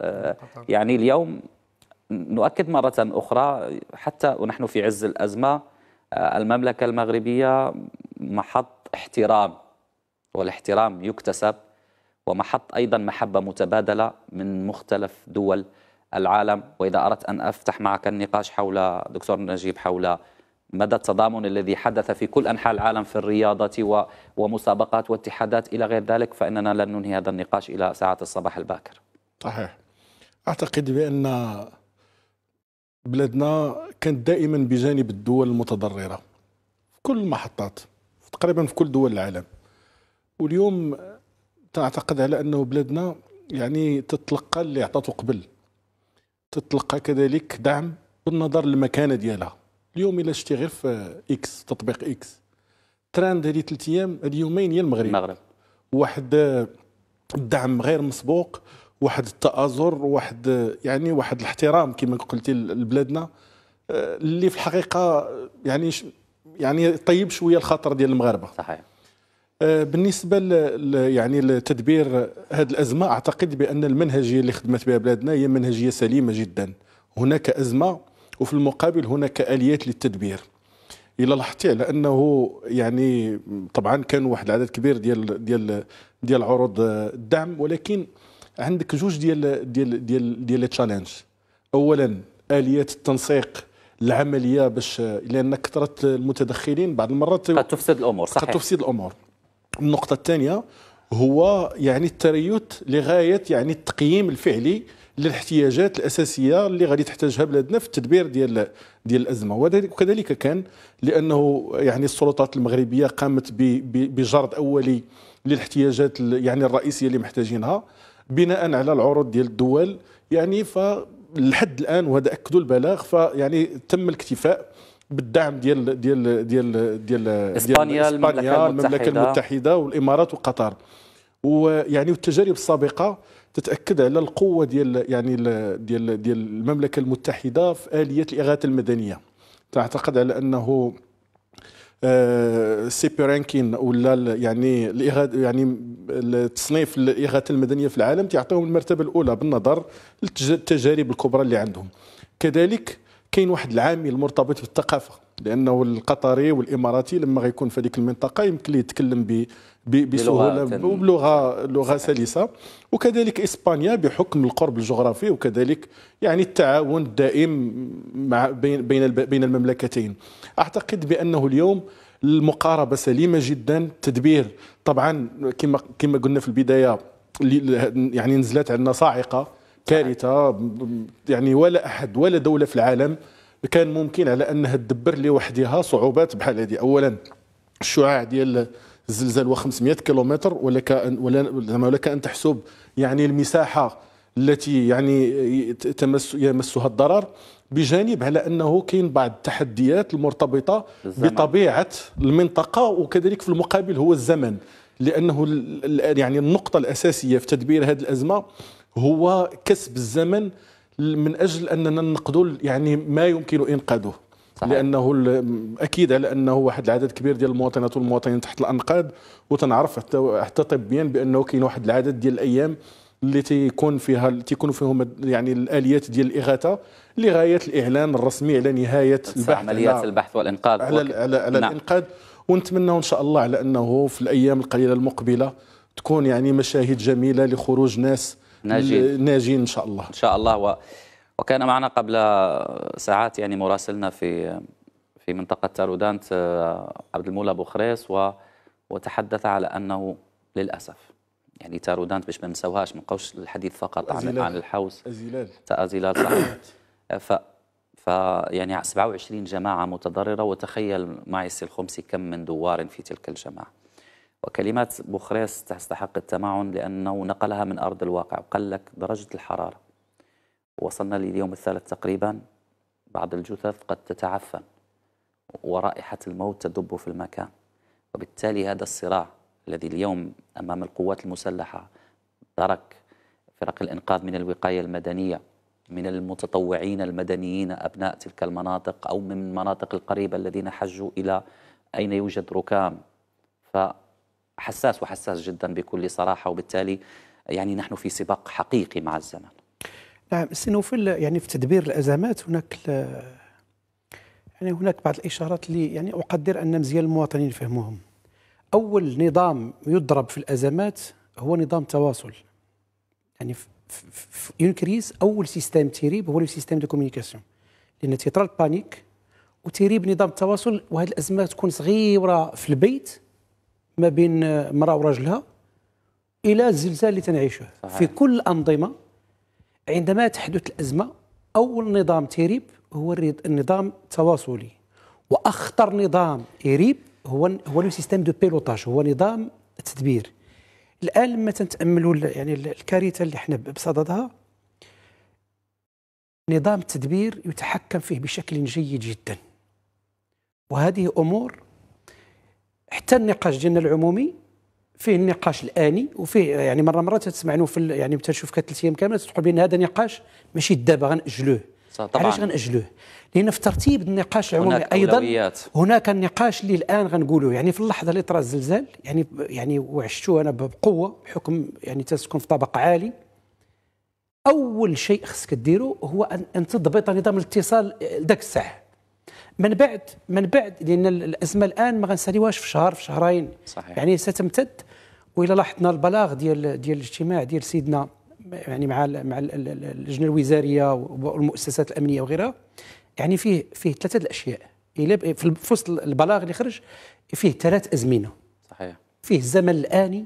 يعني اليوم نؤكد مرة أخرى حتى ونحن في عز الأزمة آه، المملكة المغربية محط احترام والاحترام يكتسب ومحط أيضا محبة متبادلة من مختلف دول العالم وإذا أردت أن أفتح معك النقاش حول دكتور نجيب حول مدى التضامن الذي حدث في كل أنحاء العالم في الرياضة ومسابقات واتحادات إلى غير ذلك فإننا لن ننهي هذا النقاش إلى ساعة الصباح الباكر صحيح أعتقد بأن بلادنا كانت دائما بجانب الدول المتضررة في كل المحطات تقريبا في كل دول العالم واليوم تعتقد على أنه بلادنا يعني تتلقى اللي عطاته قبل تتلقى كذلك دعم بالنظر للمكانه ديالها اليوم الا شتي غير في اكس تطبيق اكس تراند هذه ثلاث ايام هذه يومين هي المغرب المغرب واحد الدعم غير مسبوق واحد التآزر واحد يعني واحد الاحترام كما قلتي لبلادنا آه، اللي في الحقيقه يعني يعني طيب شويه الخاطر ديال المغاربه صحيح آه، بالنسبه يعني لتدبير هذه الازمه اعتقد بان المنهجيه اللي خدمت بها بلادنا هي منهجيه سليمه جدا هناك ازمه وفي المقابل هناك اليات للتدبير الى لاحظتي على انه يعني طبعا كان واحد العدد كبير ديال ديال ديال عروض الدعم ولكن عندك جوج ديال ديال ديال ديال تشالنج اولا اليات التنسيق العمليه باش لان كثره المتدخلين بعض المرات قد تفسد الامور صحيح قد تفسد الامور النقطة الثانية هو يعني التريث لغاية يعني التقييم الفعلي للاحتياجات الاساسيه اللي غادي تحتاجها بلادنا في التدبير ديال ديال الازمه وكذلك كان لانه يعني السلطات المغربيه قامت بجرد اولي للاحتياجات يعني الرئيسيه اللي محتاجينها بناء على العروض ديال الدول يعني فلحد الان وهذا اكدوا البلاغ فيعني تم الاكتفاء بالدعم ديال ديال ديال ديال اسبانيا, إسبانيا المملكه المتحده والامارات وقطر ويعني التجارب السابقه تتاكد على القوه ديال يعني ديال ديال المملكه المتحده في اليه الاغاثه المدنيه تعتقد على انه آه، سيبي رانكين ولا يعني الاغاثه يعني التصنيف الاغاثه المدنيه في العالم تيعطيهم المرتبه الاولى بالنظر للتجارب الكبرى اللي عندهم كذلك كاين واحد العامل مرتبط بالثقافه لانه القطري والاماراتي لما غيكون في هذيك المنطقه يمكن ليه يتكلم بسهوله وبلغه لغه سلسه وكذلك اسبانيا بحكم القرب الجغرافي وكذلك يعني التعاون الدائم مع بين بين بين المملكتين اعتقد بانه اليوم المقاربه سليمه جدا التدبير طبعا كما كما قلنا في البدايه يعني نزلت عندنا صاعقه كارثه يعني ولا احد ولا دوله في العالم كان ممكن على انها تدبر لوحدها صعوبات بحال هذه اولا الشعاع ديال الزلزال هو 500 كيلومتر ولا كان ولا ولا كان تحسب يعني المساحه التي يعني تمس يمسها الضرر بجانب على انه كاين بعض التحديات المرتبطه الزمن. بطبيعه المنطقه وكذلك في المقابل هو الزمن لانه يعني النقطه الاساسيه في تدبير هذه الازمه هو كسب الزمن من اجل اننا ننقذوا يعني ما يمكن انقاذه صحيح. لانه اكيد على انه واحد العدد كبير ديال المواطنات والمواطنين تحت الانقاض وتنعرف حتى حتى طبيا بانه كاين واحد العدد ديال الايام اللي تيكون فيها تيكون فيهم يعني الاليات ديال الاغاثه لغايه الاعلان الرسمي على نهايه البحث عمليات البحث والانقاذ على على, على نعم. الانقاذ ونتمنى ان شاء الله على انه في الايام القليله المقبله تكون يعني مشاهد جميله لخروج ناس ناجين ناجين ان شاء الله ان شاء الله و وكان معنا قبل ساعات يعني مراسلنا في في منطقه تارودانت آه، عبد المولى خريص و وتحدث على انه للاسف يعني تارودانت باش ما نسوهاش ما نبقاوش الحديث فقط عن عن الحوس ازيلال ازيلال صح ف ف يعني 27 جماعه متضرره وتخيل معي السي الخمسي كم من دوار في تلك الجماعه وكلمات بوخريس تستحق التمعن لأنه نقلها من أرض الواقع وقال لك درجة الحرارة وصلنا لليوم الثالث تقريبا بعض الجثث قد تتعفن ورائحة الموت تدب في المكان وبالتالي هذا الصراع الذي اليوم أمام القوات المسلحة ترك فرق الإنقاذ من الوقاية المدنية من المتطوعين المدنيين أبناء تلك المناطق أو من المناطق القريبة الذين حجوا إلى أين يوجد ركام ف حساس وحساس جدا بكل صراحة وبالتالي يعني نحن في سباق حقيقي مع الزمن نعم سنوفل يعني في تدبير الأزمات هناك يعني هناك بعض الإشارات اللي يعني أقدر أن مزيان المواطنين فهموهم أول نظام يضرب في الأزمات هو نظام تواصل يعني في يونكريز أول سيستم تيريب هو سيستم دو كوميونيكاسيون لأن تيطرى البانيك وتيريب نظام التواصل وهذه الأزمات تكون صغيرة في البيت ما بين امراه وراجلها الى الزلزال اللي تنعيشه صحيح. في كل الانظمه عندما تحدث الازمه اول نظام تيريب هو النظام التواصلي واخطر نظام يريب هو هو لو سيستيم دو بيلوتاج هو نظام التدبير الان لما تنتاملوا يعني الكارثه اللي احنا بصددها نظام التدبير يتحكم فيه بشكل جيد جدا وهذه امور حتى النقاش ديالنا العمومي فيه النقاش الاني وفيه يعني مره مره تسمعناه في يعني تشوف ثلاث ايام كامله تقول بان هذا نقاش ماشي دابا غنأجلوه طبعا علاش غنأجلوه؟ لان في ترتيب النقاش العمومي ايضا أولويات. هناك النقاش اللي الان غنقولوه يعني في اللحظه اللي طرا الزلزال يعني يعني وعشتو انا بقوه بحكم يعني تسكن في طبق عالي اول شيء خصك ديرو هو ان تضبط نظام الاتصال ذاك الساعه من بعد من بعد لان الازمه الان ما غنساليوهاش في شهر في شهرين صحيح. يعني ستمتد والى لاحظنا البلاغ ديال ديال الاجتماع ديال سيدنا يعني مع مع اللجنه الوزاريه والمؤسسات الامنيه وغيرها يعني فيه فيه ثلاثه الاشياء الى في وسط البلاغ اللي خرج فيه ثلاث ازمنه صحيح فيه الزمن الاني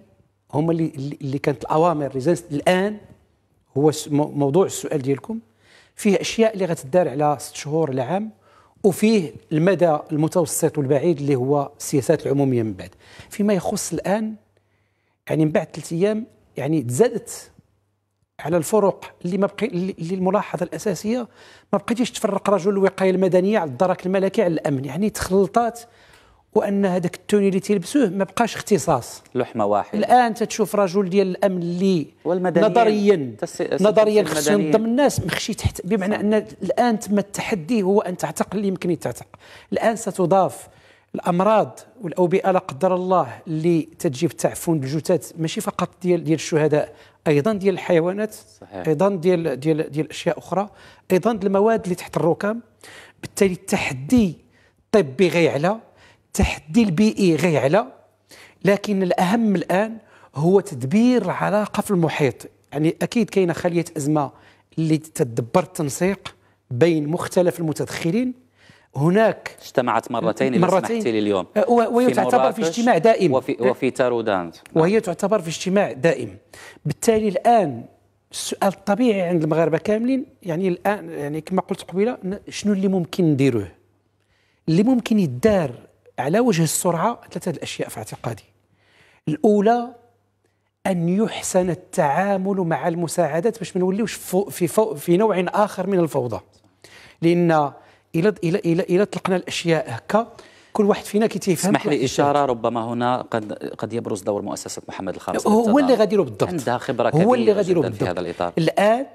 هما اللي اللي كانت الاوامر اللي الان هو موضوع السؤال ديالكم فيه اشياء اللي غتدار على ست شهور لعام وفيه المدى المتوسط والبعيد اللي هو السياسات العموميه من بعد فيما يخص الان يعني من بعد ثلاث ايام يعني تزادت على الفروق اللي ما بقي اللي الملاحظه الاساسيه ما بقيتيش تفرق رجل الوقايه المدنيه على الدرك الملكي على الامن يعني تخلطات وان هذاك التوني اللي تيلبسوه ما بقاش اختصاص لحمه واحده الان تتشوف رجل ديال الامن اللي نظريا نظريا خصو ينظم الناس مخشي تحت بمعنى صح. ان الان تم التحدي هو ان تعتق اللي يمكن يتعتق الان ستضاف الامراض والاوبئه لا قدر الله اللي تتجي بالتعفن بالجثث ماشي فقط ديال ديال الشهداء ايضا ديال الحيوانات صحيح. ايضا ديال ديال ديال اشياء اخرى ايضا المواد اللي تحت الركام بالتالي التحدي الطبي غيعلى التحدي البيئي غيعلى لكن الأهم الآن هو تدبير العلاقة في المحيط يعني أكيد كاينة خلية أزمة اللي تدبر التنسيق بين مختلف المتدخلين هناك اجتمعت مرتين, مرتين سمحتي لي اليوم أه، وهي تعتبر في اجتماع دائم وفي, أه، وفي تاروداند وهي تعتبر في اجتماع دائم بالتالي الآن السؤال الطبيعي عند المغاربه كاملين يعني الان يعني كما قلت قبيله شنو اللي ممكن نديروه اللي ممكن يدار على وجه السرعة ثلاثة الأشياء في اعتقادي الأولى أن يحسن التعامل مع المساعدات باش ما نوليوش في, فو في نوع آخر من الفوضى لأن إلى إلى إلى إلى طلقنا الأشياء هكا كل واحد فينا كي تيفهم اسمح لي اشاره ربما هنا قد قد يبرز دور مؤسسه محمد الخامس هو اللي غادي له بالضبط عندها خبره كبيره هو اللي غادي له بالضبط في هذا الاطار الان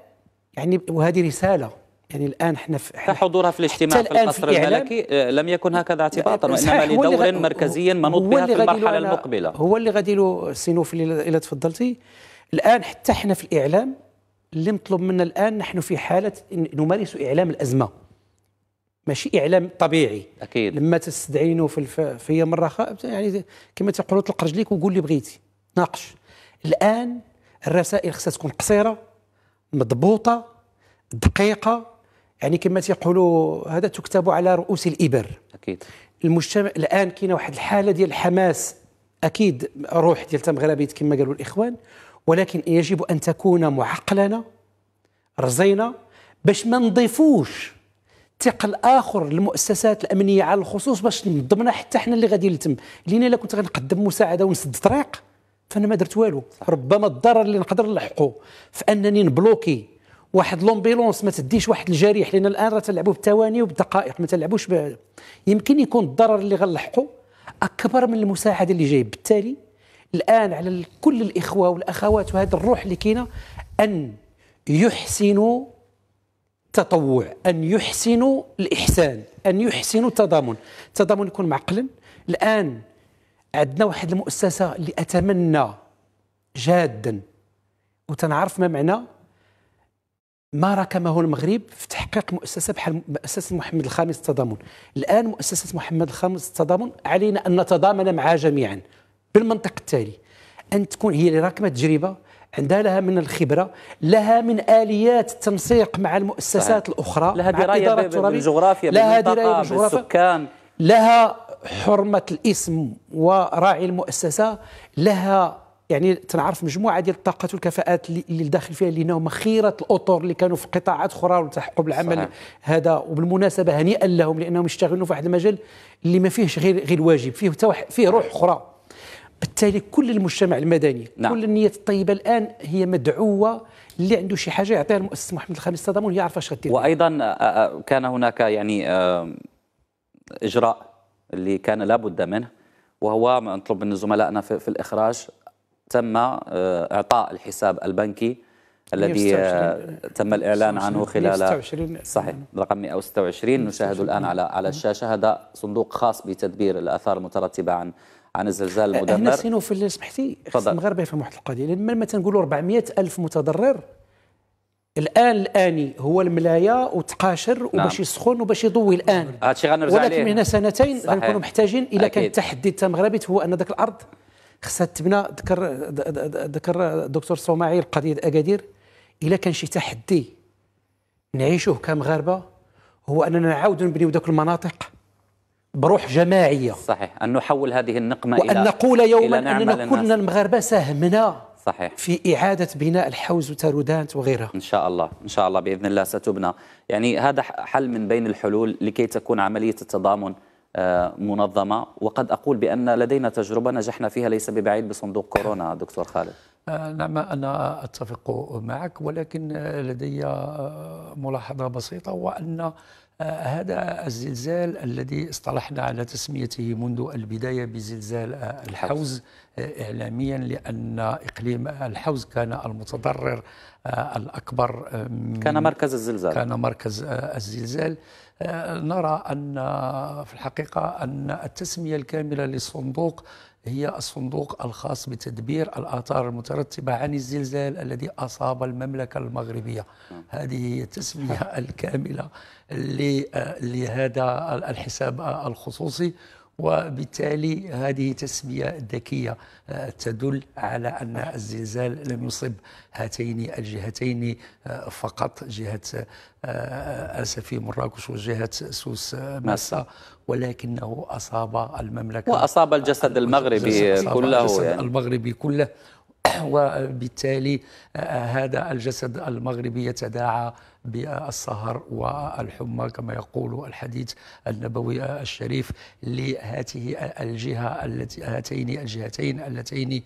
يعني وهذه رساله يعني الان احنا في حتى حضورها في الاجتماع في القصر الملكي آه، لم يكن هكذا اعتباطا وانما لدور مركزي منوط في المرحله المقبله هو اللي غادي له سينوف الى تفضلتي الان حتى احنا في الاعلام اللي مطلوب منا الان نحن في حاله نمارس اعلام الازمه ماشي اعلام طبيعي اكيد لما تستدعينه في الف... في مره خ... يعني كما تقولوا طلق رجليك وقول اللي بغيتي ناقش الان الرسائل خصها تكون قصيره مضبوطه دقيقه يعني كما تيقولوا هذا تكتب على رؤوس الإبر أكيد المجتمع الآن كاينه واحد الحالة ديال الحماس أكيد روح ديال تمغربيت كما قالوا الإخوان ولكن يجب أن تكون معقلنة رزينة باش ما نضيفوش ثقل اخر للمؤسسات الامنيه على الخصوص باش نضمنا حتى حنا اللي غادي نتم لان الا كنت غنقدم مساعده ونسد طريق فانا ما درت والو ربما الضرر اللي نقدر نلحقه فانني نبلوكي واحد لومبيلونس ما تديش واحد الجريح لان الان راه تلعبوا بالثواني وبالدقائق ما تلعبوش يمكن يكون الضرر اللي غنلحقوا اكبر من المساعده اللي جايه بالتالي الان على كل الاخوه والاخوات وهذا الروح اللي كاينه ان يحسنوا التطوع ان يحسنوا الاحسان ان يحسنوا التضامن التضامن يكون معقلا الان عندنا واحد المؤسسه اللي اتمنى جادا وتنعرف ما معنى ما ركمه المغرب في تحقيق مؤسسه بحال مؤسسه محمد الخامس التضامن الان مؤسسه محمد الخامس التضامن علينا ان نتضامن معها جميعا بالمنطق التالي ان تكون هي اللي راكمه تجربه عندها لها من الخبره لها من اليات التنسيق مع المؤسسات صحيح. الاخرى لها درايه بالجغرافيا لها درايه بالجغرافيا بالسكان لها حرمه الاسم وراعي المؤسسه لها يعني تنعرف مجموعه ديال الطاقات والكفاءات اللي الداخل فيها اللي هما خيره الاطر اللي كانوا في قطاعات اخرى والتحقوا بالعمل صحيح. هذا وبالمناسبه هنيئا لهم لانهم يشتغلون في واحد المجال اللي ما فيهش غير غير واجب فيه فيه روح اخرى بالتالي كل المجتمع المدني نعم. كل النية الطيبة الآن هي مدعوة اللي عنده شي حاجة يعطيها المؤسس محمد الخامس صدامون يعرف اش غدير وأيضا آه، آه، كان هناك يعني آه، إجراء اللي كان لابد منه وهو نطلب من زملائنا في الإخراج تم آه، اعطاء الحساب البنكي الذي آه، تم الاعلان عنه خلال صحيح رقم 126 نشاهد الان على على الشاشه هذا صندوق خاص بتدبير الاثار المترتبه عن عن الزلزال أه، المدمر هنا سينو في سمحتي المغاربه يفهموا واحد القضيه لما مثلا نقولوا 400 الف متضرر الان الاني هو الملايا وتقاشر نعم. وباش يسخن وباش يضوي الان هادشي غنرجع ولكن من سنتين غنكونوا محتاجين الى كان التحدي تاع مغربي هو ان ذاك الارض خصها تبنى ذكر ذكر الدكتور الصومعي القضيه اكادير الا كان شي تحدي نعيشوه كمغاربه هو اننا نعاود نبنيو ذوك المناطق بروح جماعيه صحيح ان نحول هذه النقمه وان الى وان نقول يوما اننا كلنا المغاربه ساهمنا صحيح في إعادة بناء الحوز وتارودانت وغيرها إن شاء الله إن شاء الله بإذن الله ستبنى يعني هذا حل من بين الحلول لكي تكون عملية التضامن آه، منظمة وقد أقول بأن لدينا تجربة نجحنا فيها ليس ببعيد بصندوق كورونا دكتور خالد نعم أنا أتفق معك ولكن لدي ملاحظة بسيطة وأن هذا الزلزال الذي اصطلحنا على تسميته منذ البداية بزلزال الحوز إعلاميا لأن إقليم الحوز كان المتضرر الأكبر كان مركز الزلزال كان مركز الزلزال نرى أن في الحقيقة أن التسمية الكاملة للصندوق هي الصندوق الخاص بتدبير الآثار المترتبة عن الزلزال الذي أصاب المملكة المغربية نعم. هذه هي التسمية نعم. الكاملة لهذا الحساب الخصوصي وبالتالي هذه تسمية ذكية آه، تدل على أن الزلزال لم يصب هاتين الجهتين آه، فقط جهة آه، أسفي مراكش وجهة سوس ماسة ولكنه أصاب المملكة وأصاب الجسد المغربي كله الجسد يعني. المغربي كله (coughs) وبالتالي آه، آه، هذا الجسد المغربي يتداعى بالسهر والحمى كما يقول الحديث النبوي آه، الشريف لهاته الجهة التي هاتين الجهتين اللتين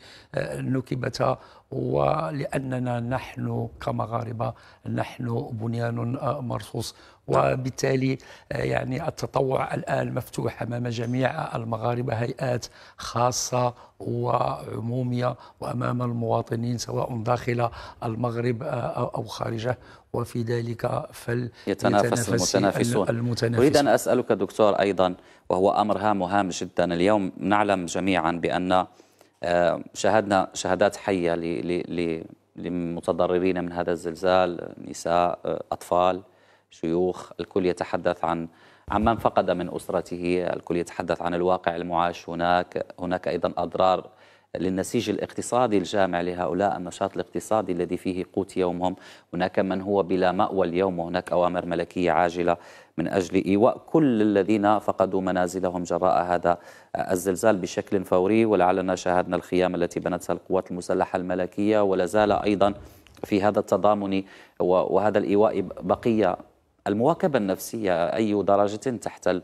نكبتا ولأننا نحن كمغاربة نحن بنيان آه، مرصوص وبالتالي آه، يعني التطوع الآن مفتوح أمام جميع المغاربة هيئات خاصة وعمومية وأمام المواطنين سواء داخل المغرب آه، أو خارجه وفي ذلك فل يتنافس المتنافسون المتنافس. أريد أن أسألك دكتور أيضا وهو أمر هام وهام جدا اليوم نعلم جميعا بأن آه، شاهدنا شهادات حية للمتضررين من هذا الزلزال نساء آه، أطفال شيوخ الكل يتحدث عن عمن فقد من أسرته الكل يتحدث عن الواقع المعاش هناك هناك أيضا أضرار للنسيج الاقتصادي الجامع لهؤلاء النشاط الاقتصادي الذي فيه قوت يومهم هناك من هو بلا مأوى اليوم وهناك أوامر ملكية عاجلة من أجل إيواء كل الذين فقدوا منازلهم جراء هذا الزلزال بشكل فوري ولعلنا شاهدنا الخيام التي بنتها القوات المسلحة الملكية ولا زال أيضا في هذا التضامن وهذا الإيواء بقية المواكبة النفسية أي درجة تحتل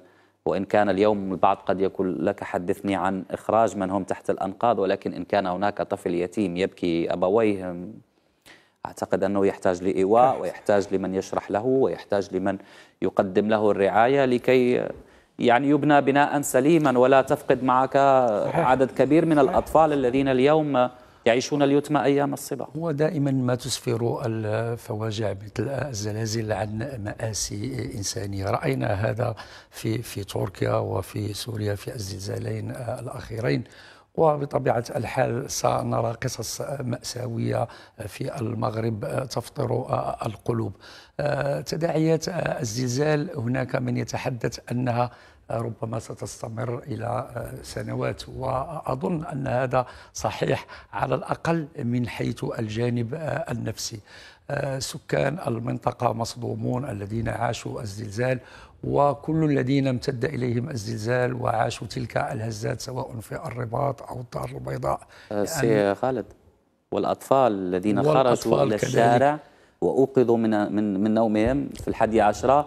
وإن كان اليوم البعض قد يقول لك حدثني عن إخراج من هم تحت الأنقاض ولكن إن كان هناك طفل يتيم يبكي أبويه أعتقد أنه يحتاج لإيواء (laughs) ويحتاج لمن يشرح له ويحتاج لمن يقدم له الرعاية لكي يعني يبنى بناء سليما ولا تفقد معك عدد كبير من الأطفال الذين اليوم يعيشون اليتمى أيام الصبا هو دائما ما تسفر الفواجع مثل الزلازل عن مآسي إنسانية رأينا هذا في في تركيا وفي سوريا في الزلزالين الأخيرين وبطبيعة الحال سنرى قصص مأساوية في المغرب تفطر القلوب تداعيات الزلزال هناك من يتحدث أنها ربما ستستمر إلى آه، سنوات وأظن أن هذا صحيح على الأقل من حيث الجانب آه، النفسي آه، سكان المنطقة مصدومون الذين عاشوا الزلزال وكل الذين امتد إليهم الزلزال وعاشوا تلك الهزات سواء في الرباط أو الدار البيضاء يعني سي خالد والأطفال الذين والأطفال خرجوا إلى الشارع وأوقظوا من من من نومهم في الحادية عشرة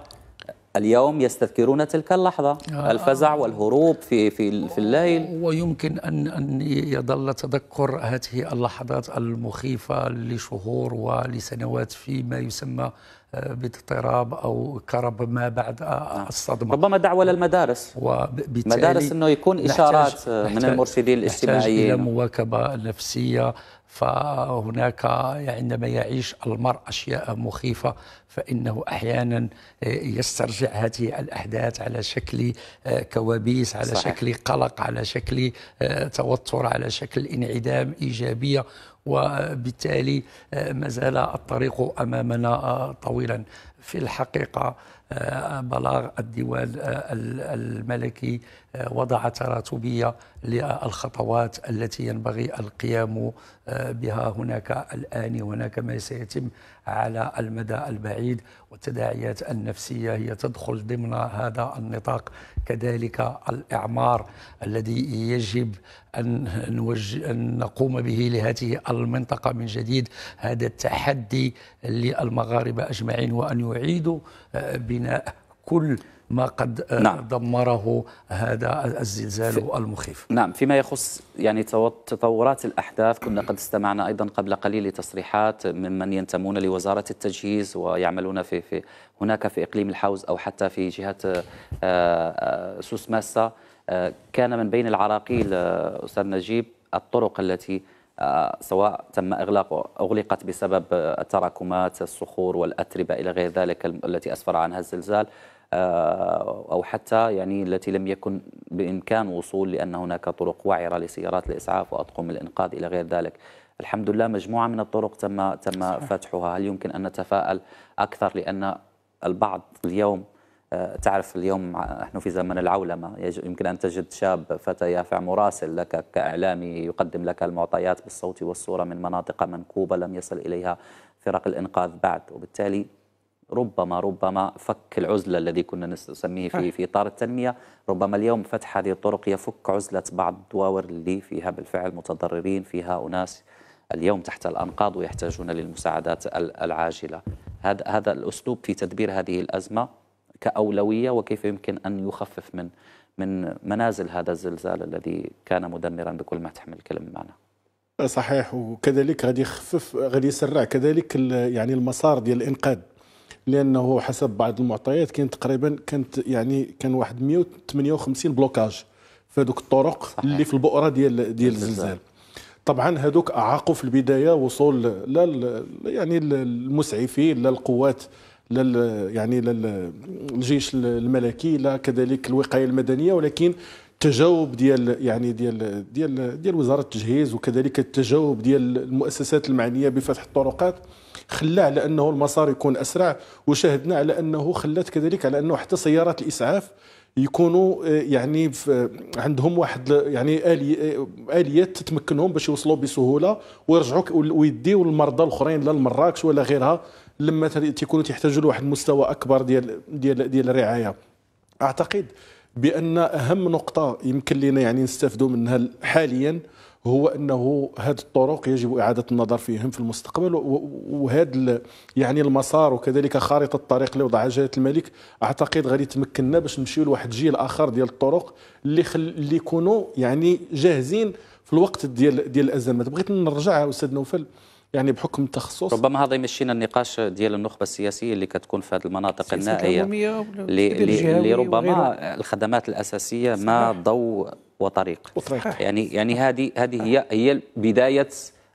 اليوم يستذكرون تلك اللحظة آه الفزع والهروب في, في, في الليل ويمكن أن, أن يظل تذكر هذه اللحظات المخيفة لشهور ولسنوات فيما يسمى باضطراب او كرب ما بعد آه، آه، الصدمه ربما دعوه للمدارس مدارس انه يكون اشارات آه، من المرشدين الاجتماعيين الى مواكبه نفسيه فهناك عندما يعيش المرء اشياء مخيفه فانه احيانا يسترجع هذه الاحداث على شكل كوابيس على صحيح. شكل قلق على شكل توتر على شكل انعدام ايجابيه وبالتالي آه، ما زال الطريق امامنا آه، طويلا في الحقيقه آه، بلاغ الديوان آه، الملكي آه، وضع تراتبية للخطوات التي ينبغي القيام بها هناك الآن هناك ما سيتم على المدى البعيد والتداعيات النفسية هي تدخل ضمن هذا النطاق كذلك الإعمار الذي يجب أن, نوجه أن نقوم به لهذه المنطقة من جديد هذا التحدي للمغاربة أجمعين وأن يعيدوا ب بناء كل ما قد آه، نعم. دمره هذا الزلزال في المخيف نعم فيما يخص يعني تطورات الأحداث كنا قد استمعنا أيضا قبل قليل لتصريحات ممن ينتمون لوزارة التجهيز ويعملون في, في هناك في إقليم الحوز أو حتى في جهة آه، آه، سوس ماسا كان من بين العراقيل أستاذ نجيب الطرق التي آه، سواء تم إغلاق أغلقت بسبب آه، التراكمات الصخور والأتربة إلى غير ذلك التي أسفر عنها الزلزال آه، أو حتى يعني التي لم يكن بإمكان وصول لأن هناك طرق وعرة لسيارات الإسعاف وأطقم الإنقاذ إلى غير ذلك الحمد لله مجموعة من الطرق تم تم صحيح. فتحها هل يمكن أن نتفائل أكثر لأن البعض اليوم آه، تعرف اليوم نحن في زمن العولمة يمكن أن تجد شاب فتى يافع مراسل لك كإعلامي يقدم لك المعطيات بالصوت والصورة من مناطق منكوبة لم يصل إليها فرق الإنقاذ بعد وبالتالي ربما ربما فك العزلة الذي كنا نسميه في في إطار التنمية ربما اليوم فتح هذه الطرق يفك عزلة بعض الدواور اللي فيها بالفعل متضررين فيها أناس اليوم تحت الأنقاض ويحتاجون للمساعدات العاجلة هذا هذا الأسلوب في تدبير هذه الأزمة كأولوية وكيف يمكن أن يخفف من من منازل هذا الزلزال الذي كان مدمرا بكل ما تحمل الكلمة معنا صحيح وكذلك غادي يخفف غادي يسرع كذلك يعني المسار ديال الانقاذ لانه حسب بعض المعطيات كانت تقريبا كانت يعني كان واحد 158 بلوكاج في هذوك الطرق صحيح. اللي في البؤره ديال ديال الزلزال طبعا هذوك اعاقوا في البدايه وصول لا يعني المسعفين لا القوات لل يعني للجيش الملكي لا كذلك الوقايه المدنيه ولكن التجاوب ديال يعني ديال ديال ديال وزاره التجهيز وكذلك التجاوب ديال المؤسسات المعنيه بفتح الطرقات خلى على انه المسار يكون اسرع وشاهدنا على انه خلات كذلك على انه حتى سيارات الاسعاف يكونوا آه، يعني عندهم واحد يعني آلي آه، اليات تتمكنهم باش يوصلوا بسهوله ويرجعوا ويديوا المرضى الاخرين لا لمراكش ولا غيرها لما تيكونوا تيحتاجوا لواحد المستوى اكبر ديال ديال ديال الرعايه اعتقد بان اهم نقطه يمكن لنا يعني نستافدوا منها حاليا هو انه هذه الطرق يجب اعاده النظر فيهم في المستقبل وهذا يعني المسار وكذلك خارطه الطريق اللي وضعها جلاله الملك اعتقد غادي تمكننا باش نمشيو لواحد الجيل اخر ديال الطرق اللي اللي يكونوا يعني جاهزين في الوقت ديال ديال الازمات بغيت نرجع استاذ نوفل يعني بحكم تخصص ربما هذا يمشينا النقاش ديال النخبه السياسيه اللي كتكون في هذه المناطق النائيه اللي ربما الخدمات الاساسيه ما ضوء وطريق, وطريق. يعني يعني هذه هذه هي هي بدايه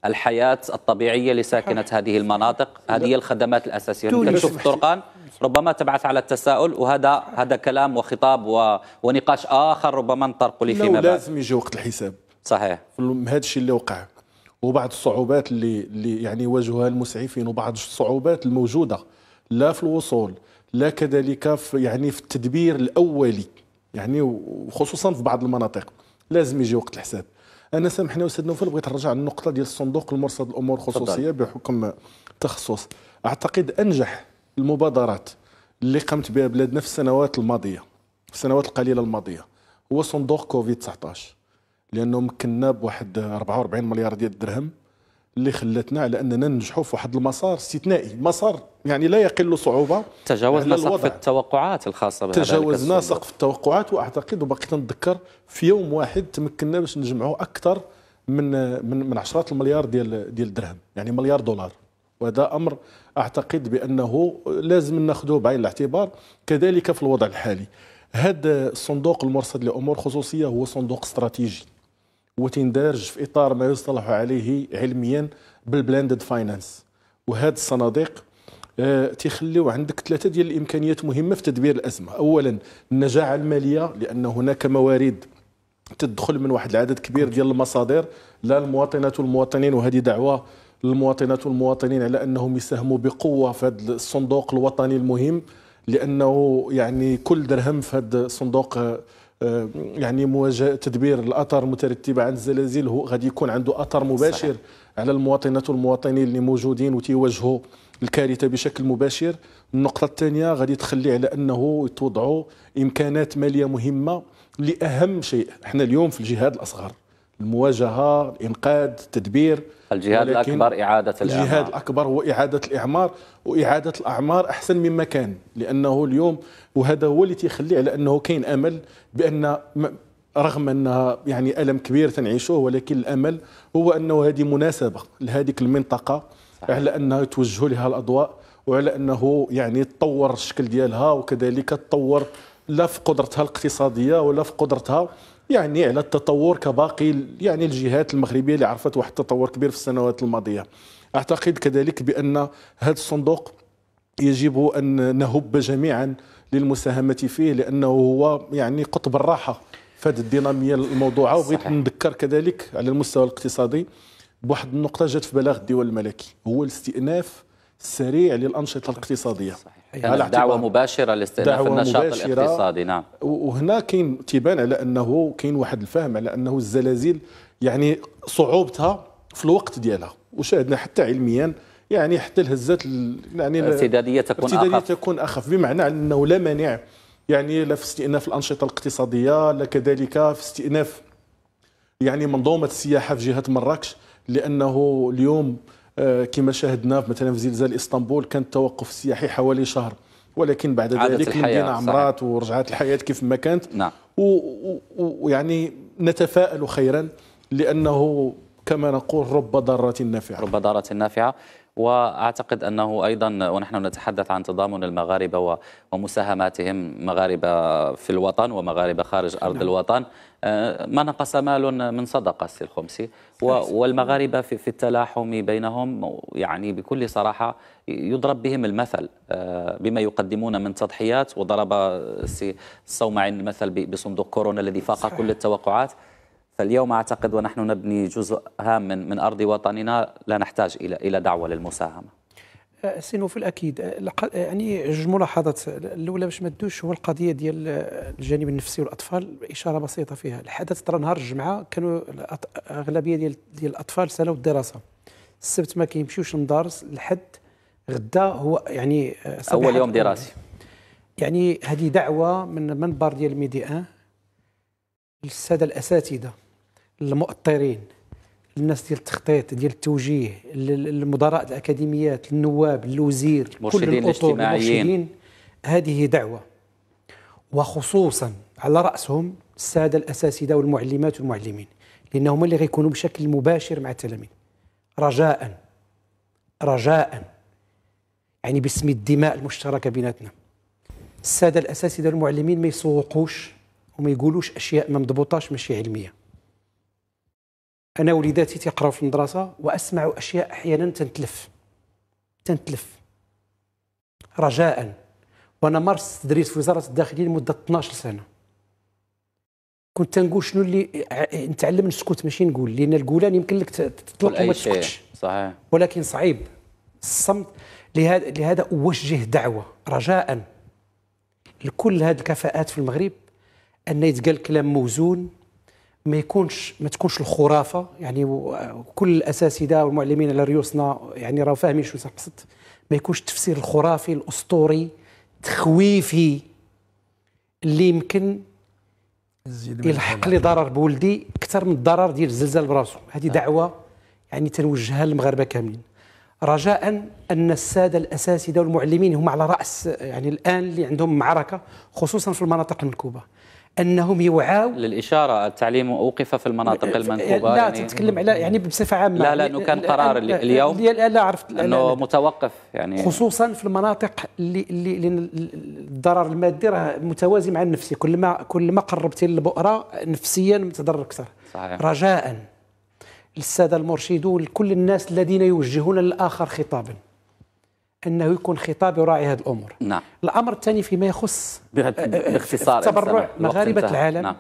الحياه الطبيعيه لساكنه هذه المناطق هذه هي الخدمات الاساسيه كنشوف الطرقان ربما تبعث على التساؤل وهذا هذا كلام وخطاب و... ونقاش اخر ربما نطرق لي فيما بعد لازم يجي وقت الحساب صحيح هذا الشيء اللي وقع وبعض الصعوبات اللي, اللي يعني يواجهها المسعفين وبعض الصعوبات الموجوده لا في الوصول لا كذلك في يعني في التدبير الاولي يعني وخصوصا في بعض المناطق لازم يجي وقت الحساب انا سامحني استاذ نوفل بغيت نرجع للنقطه ديال الصندوق المرصد الامور الخصوصيه بحكم تخصص اعتقد انجح المبادرات اللي قامت بها بلادنا في السنوات الماضيه في السنوات القليله الماضيه هو صندوق كوفيد 19 لانه مكنا بواحد 44 مليار ديال الدرهم اللي خلتنا على اننا ننجحوا في واحد المسار استثنائي مسار يعني لا يقل صعوبه تجاوزنا سقف التوقعات الخاصه بهذا تجاوزنا سقف التوقعات واعتقد وباقي تنذكر في يوم واحد تمكنا باش نجمعوا اكثر من من من عشرات المليار ديال ديال الدرهم يعني مليار دولار وهذا امر اعتقد بانه لازم ناخذه بعين الاعتبار كذلك في الوضع الحالي هذا الصندوق المرصد لامور خصوصيه هو صندوق استراتيجي وتندرج في اطار ما يصطلح عليه علميا بالبلاندد فاينانس وهذه الصناديق آه، تخليو عندك ثلاثه ديال الامكانيات مهمه في تدبير الازمه اولا النجاعه الماليه لان هناك موارد تدخل من واحد العدد كبير ديال المصادر لا المواطنات والمواطنين وهذه دعوه للمواطنات والمواطنين على انهم يساهموا بقوه في هذا الصندوق الوطني المهم لانه يعني كل درهم في هذا الصندوق آه، يعني مواجهه تدبير الاثار المترتبه عند الزلازل هو غادي يكون عنده اثر مباشر صحيح. على المواطنات والمواطنين اللي موجودين وتيواجهوا الكارثه بشكل مباشر النقطه الثانيه غادي تخلي على انه يتوضعوا امكانات ماليه مهمه لاهم شيء احنا اليوم في الجهاد الاصغر المواجهه الانقاذ التدبير الجهاد الاكبر اعاده الاعمار الجهاد الاكبر هو اعاده الاعمار واعاده الاعمار احسن مما كان لانه اليوم وهذا هو اللي تيخلي على انه كاين امل بان رغم انها يعني الم كبير تنعيشه ولكن الامل هو انه هذه مناسبه لهذيك المنطقه صحيح. على انها توجه لها الاضواء وعلى انه يعني تطور الشكل ديالها وكذلك تطور لا في قدرتها الاقتصاديه ولا في قدرتها يعني على التطور كباقي يعني الجهات المغربيه اللي عرفت واحد التطور كبير في السنوات الماضيه اعتقد كذلك بان هذا الصندوق يجب ان نهب جميعا للمساهمه فيه لانه هو يعني قطب الراحه في هذه الديناميه الموضوعه وبغيت نذكر كذلك على المستوى الاقتصادي بواحد النقطه جات في بلاغ الديوان الملكي هو الاستئناف سريع للأنشطة الاقتصادية صحيح. دعوة مباشرة لاستئناف النشاط مباشرة الاقتصادي نعم وهنا كاين تبان على أنه كاين واحد الفهم على أنه الزلازل يعني صعوبتها في الوقت ديالها وشاهدنا حتى علميا يعني حتى الهزات يعني الارتدادية تكون الارتدادية أخف تكون أخف بمعنى أنه لا مانع يعني لا في استئناف الأنشطة الاقتصادية لا كذلك في استئناف يعني منظومة السياحة في جهة مراكش لأنه اليوم آه، كما شاهدنا مثلا في زلزال اسطنبول كان التوقف السياحي حوالي شهر ولكن بعد ذلك المدينه عمرات ورجعت الحياه كيف ما كانت نعم ويعني نتفائل خيرا لانه كما نقول رب ضاره نافعه رب ضاره نافعه واعتقد انه ايضا ونحن نتحدث عن تضامن المغاربه ومساهماتهم مغاربه في الوطن ومغاربه خارج ارض نعم. الوطن آه، ما نقص مال من صدقه السي الخمسي والمغاربه في, في التلاحم بينهم يعني بكل صراحه يضرب بهم المثل آه، بما يقدمون من تضحيات وضرب السي الصومعي المثل بصندوق كورونا الذي فاق صحيح. كل التوقعات فاليوم اعتقد ونحن نبني جزء هام من من ارض وطننا لا نحتاج الى الى دعوه للمساهمه في اكيد أه، أه، يعني جوج ملاحظات الاولى باش ما تدوش هو القضيه ديال الجانب النفسي والاطفال اشاره بسيطه فيها الحدث ترى نهار الجمعه كانوا الاغلبيه ديال ديال الاطفال سالوا الدراسه السبت ما كيمشيوش للمدارس لحد غدا هو يعني أه، اول يوم دراسي يعني هذه دعوه من منبر ديال ميدي ان للساده الاساتذه المؤطرين الناس ديال التخطيط ديال التوجيه المدراء الاكاديميات النواب الوزير كل الاطر المرشدين هذه دعوه وخصوصا على راسهم الساده الاساتذه والمعلمات والمعلمين لانهم اللي غيكونوا بشكل مباشر مع التلاميذ رجاء رجاء يعني باسم الدماء المشتركه بيناتنا الساده الاساتذه والمعلمين ما يسوقوش وما يقولوش اشياء ما مضبوطاش ماشي علميه انا وليداتي تيقراو في المدرسه واسمع اشياء احيانا تنتلف تنتلف رجاء وانا مارس تدريس في وزاره الداخليه لمده 12 سنه كنت تنقول شنو اللي نتعلم نسكت ماشي نقول لان القولان يمكن لك تطلق وما تسكتش صحيح ولكن صعيب الصمت لهذا لهذا اوجه دعوه رجاء لكل هذه الكفاءات في المغرب ان يتقال كلام موزون ما يكونش ما تكونش الخرافه يعني وكل الاساتذه والمعلمين على ريوسنا يعني راهو فاهمين شنو تقصد ما يكونش التفسير الخرافي الاسطوري تخويفي اللي يمكن يلحق لي ضرر بولدي اكثر من الضرر ديال الزلزال براسو هذه نعم. دعوه يعني تنوجهها للمغاربه كاملين رجاء ان الساده الاساتذه والمعلمين هم على راس يعني الان اللي عندهم معركه خصوصا في المناطق المنكوبه انهم يوعوا للاشاره التعليم اوقف في المناطق المنكوبه لا يعني تتكلم على يعني, يعني بصفه عامه لا لا انه كان قرار اليوم لا لا عرفت لا انه متوقف يعني خصوصا في المناطق اللي اللي الضرر المادي راه متوازي مع النفسي كل ما كل ما قربتي للبؤره نفسيا متضرر اكثر صحيح رجاء للساده المرشدون لكل الناس الذين يوجهون للاخر خطابا انه يكون خطاب يراعي هذه الامور نعم الامر الثاني فيما يخص آه، آه، آه، باختصار تبرع مغاربه العالم نعم.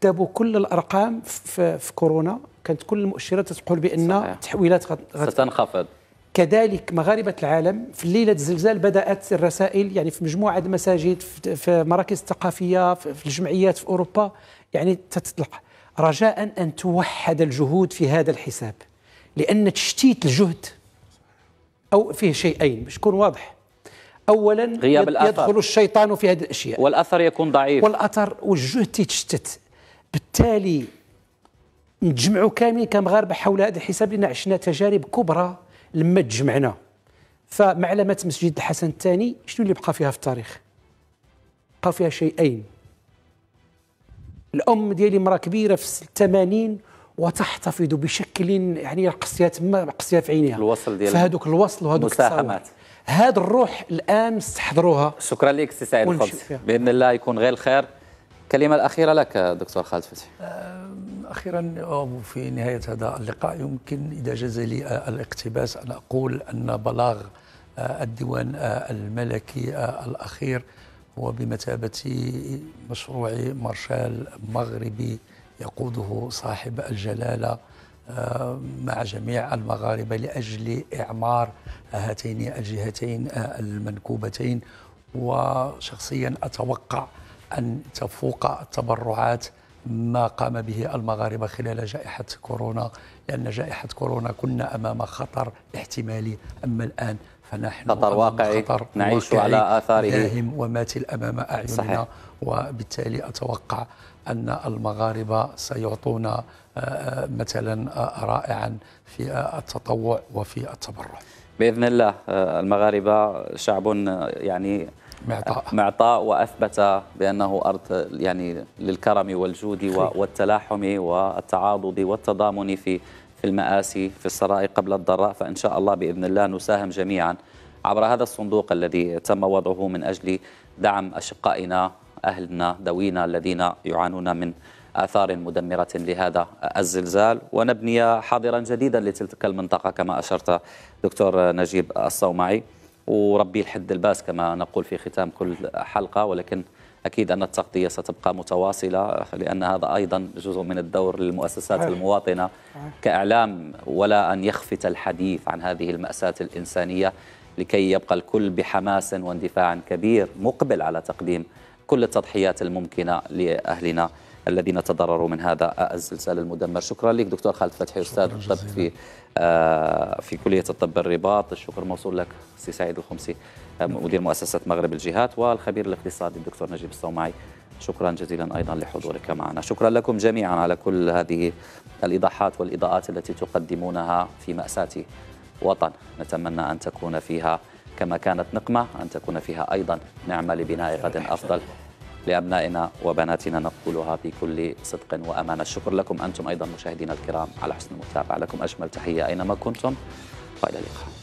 كذبوا كل الارقام في, في كورونا كانت كل المؤشرات تقول بان التحويلات ستنخفض كذلك مغاربة العالم في ليلة الزلزال بدأت الرسائل يعني في مجموعة المساجد في مراكز الثقافية في الجمعيات في أوروبا يعني تتطلق رجاء أن توحد الجهود في هذا الحساب لأن تشتيت الجهد أو فيه شيئين باش يكون واضح أولا غياب الأثر يدخل الشيطان في هذه الأشياء والأثر يكون ضعيف والأثر والجهد تيتشتت بالتالي نجمعوا كاملين كمغاربة حول هذا الحساب لأن عشنا تجارب كبرى لما تجمعنا فمعلمة مسجد الحسن الثاني شنو اللي بقى فيها في التاريخ بقى فيها شيئين الأم ديالي مرأة كبيرة في الثمانين وتحتفظ بشكل يعني قصيه تما قصيه في عينيها الوصل ديال فهذوك الوصل وهذوك المساهمات هذا الروح الان استحضروها شكرا لك سي سعيد الخبز باذن الله يكون غير الخير كلمة الاخيره لك دكتور خالد فتحي اخيرا في نهايه هذا اللقاء يمكن اذا جاز لي آه، الاقتباس ان اقول ان بلاغ آه، الديوان آه، الملكي الاخير هو بمثابه مشروع مارشال مغربي يقوده صاحب الجلاله آه، مع جميع المغاربه لاجل اعمار هاتين الجهتين آه، المنكوبتين وشخصيا اتوقع ان تفوق التبرعات ما قام به المغاربة خلال جائحة كورونا لأن جائحة كورونا كنا أمام خطر احتمالي أما الآن فنحن خطر واقعي خطر نعيش واقعي على آثاره داهم وماتل أمام أعيننا صحيح. وبالتالي أتوقع أن المغاربة سيعطونا آه، آه، مثلا آه، رائعا في التطوع وفي التبرع باذن الله المغاربه شعب يعني معطاء معطاء واثبت بانه ارض يعني للكرم والجود والتلاحم والتعاضد والتضامن في في المآسي في السراء قبل الضراء فان شاء الله باذن الله نساهم جميعا عبر هذا الصندوق الذي تم وضعه من اجل دعم اشقائنا أهلنا ذوينا الذين يعانون من آثار مدمرة لهذا الزلزال ونبني حاضرا جديدا لتلك المنطقة كما أشرت دكتور نجيب الصومعي وربي الحد الباس كما نقول في ختام كل حلقة ولكن أكيد أن التغطية ستبقى متواصلة لأن هذا أيضا جزء من الدور للمؤسسات عارف. المواطنة كإعلام ولا أن يخفت الحديث عن هذه المأساة الإنسانية لكي يبقى الكل بحماس واندفاع كبير مقبل على تقديم كل التضحيات الممكنة لأهلنا الذين تضرروا من هذا الزلزال المدمر شكرا لك دكتور خالد فتحي أستاذ الطب في آه، في كلية الطب الرباط الشكر موصول لك سي سعيد الخمسي آه، مدير مؤسسة مغرب الجهات والخبير الاقتصادي الدكتور نجيب الصومعي شكرا جزيلا أيضا لحضورك معنا شكرا لكم جميعا على كل هذه الإيضاحات والإضاءات التي تقدمونها في مأساة وطن نتمنى أن تكون فيها كما كانت نقمة أن تكون فيها أيضا نعمة لبناء غد أفضل لأبنائنا وبناتنا نقولها بكل صدق وأمانة الشكر لكم أنتم أيضا مشاهدينا الكرام على حسن المتابعة لكم أجمل تحية أينما كنتم وإلى اللقاء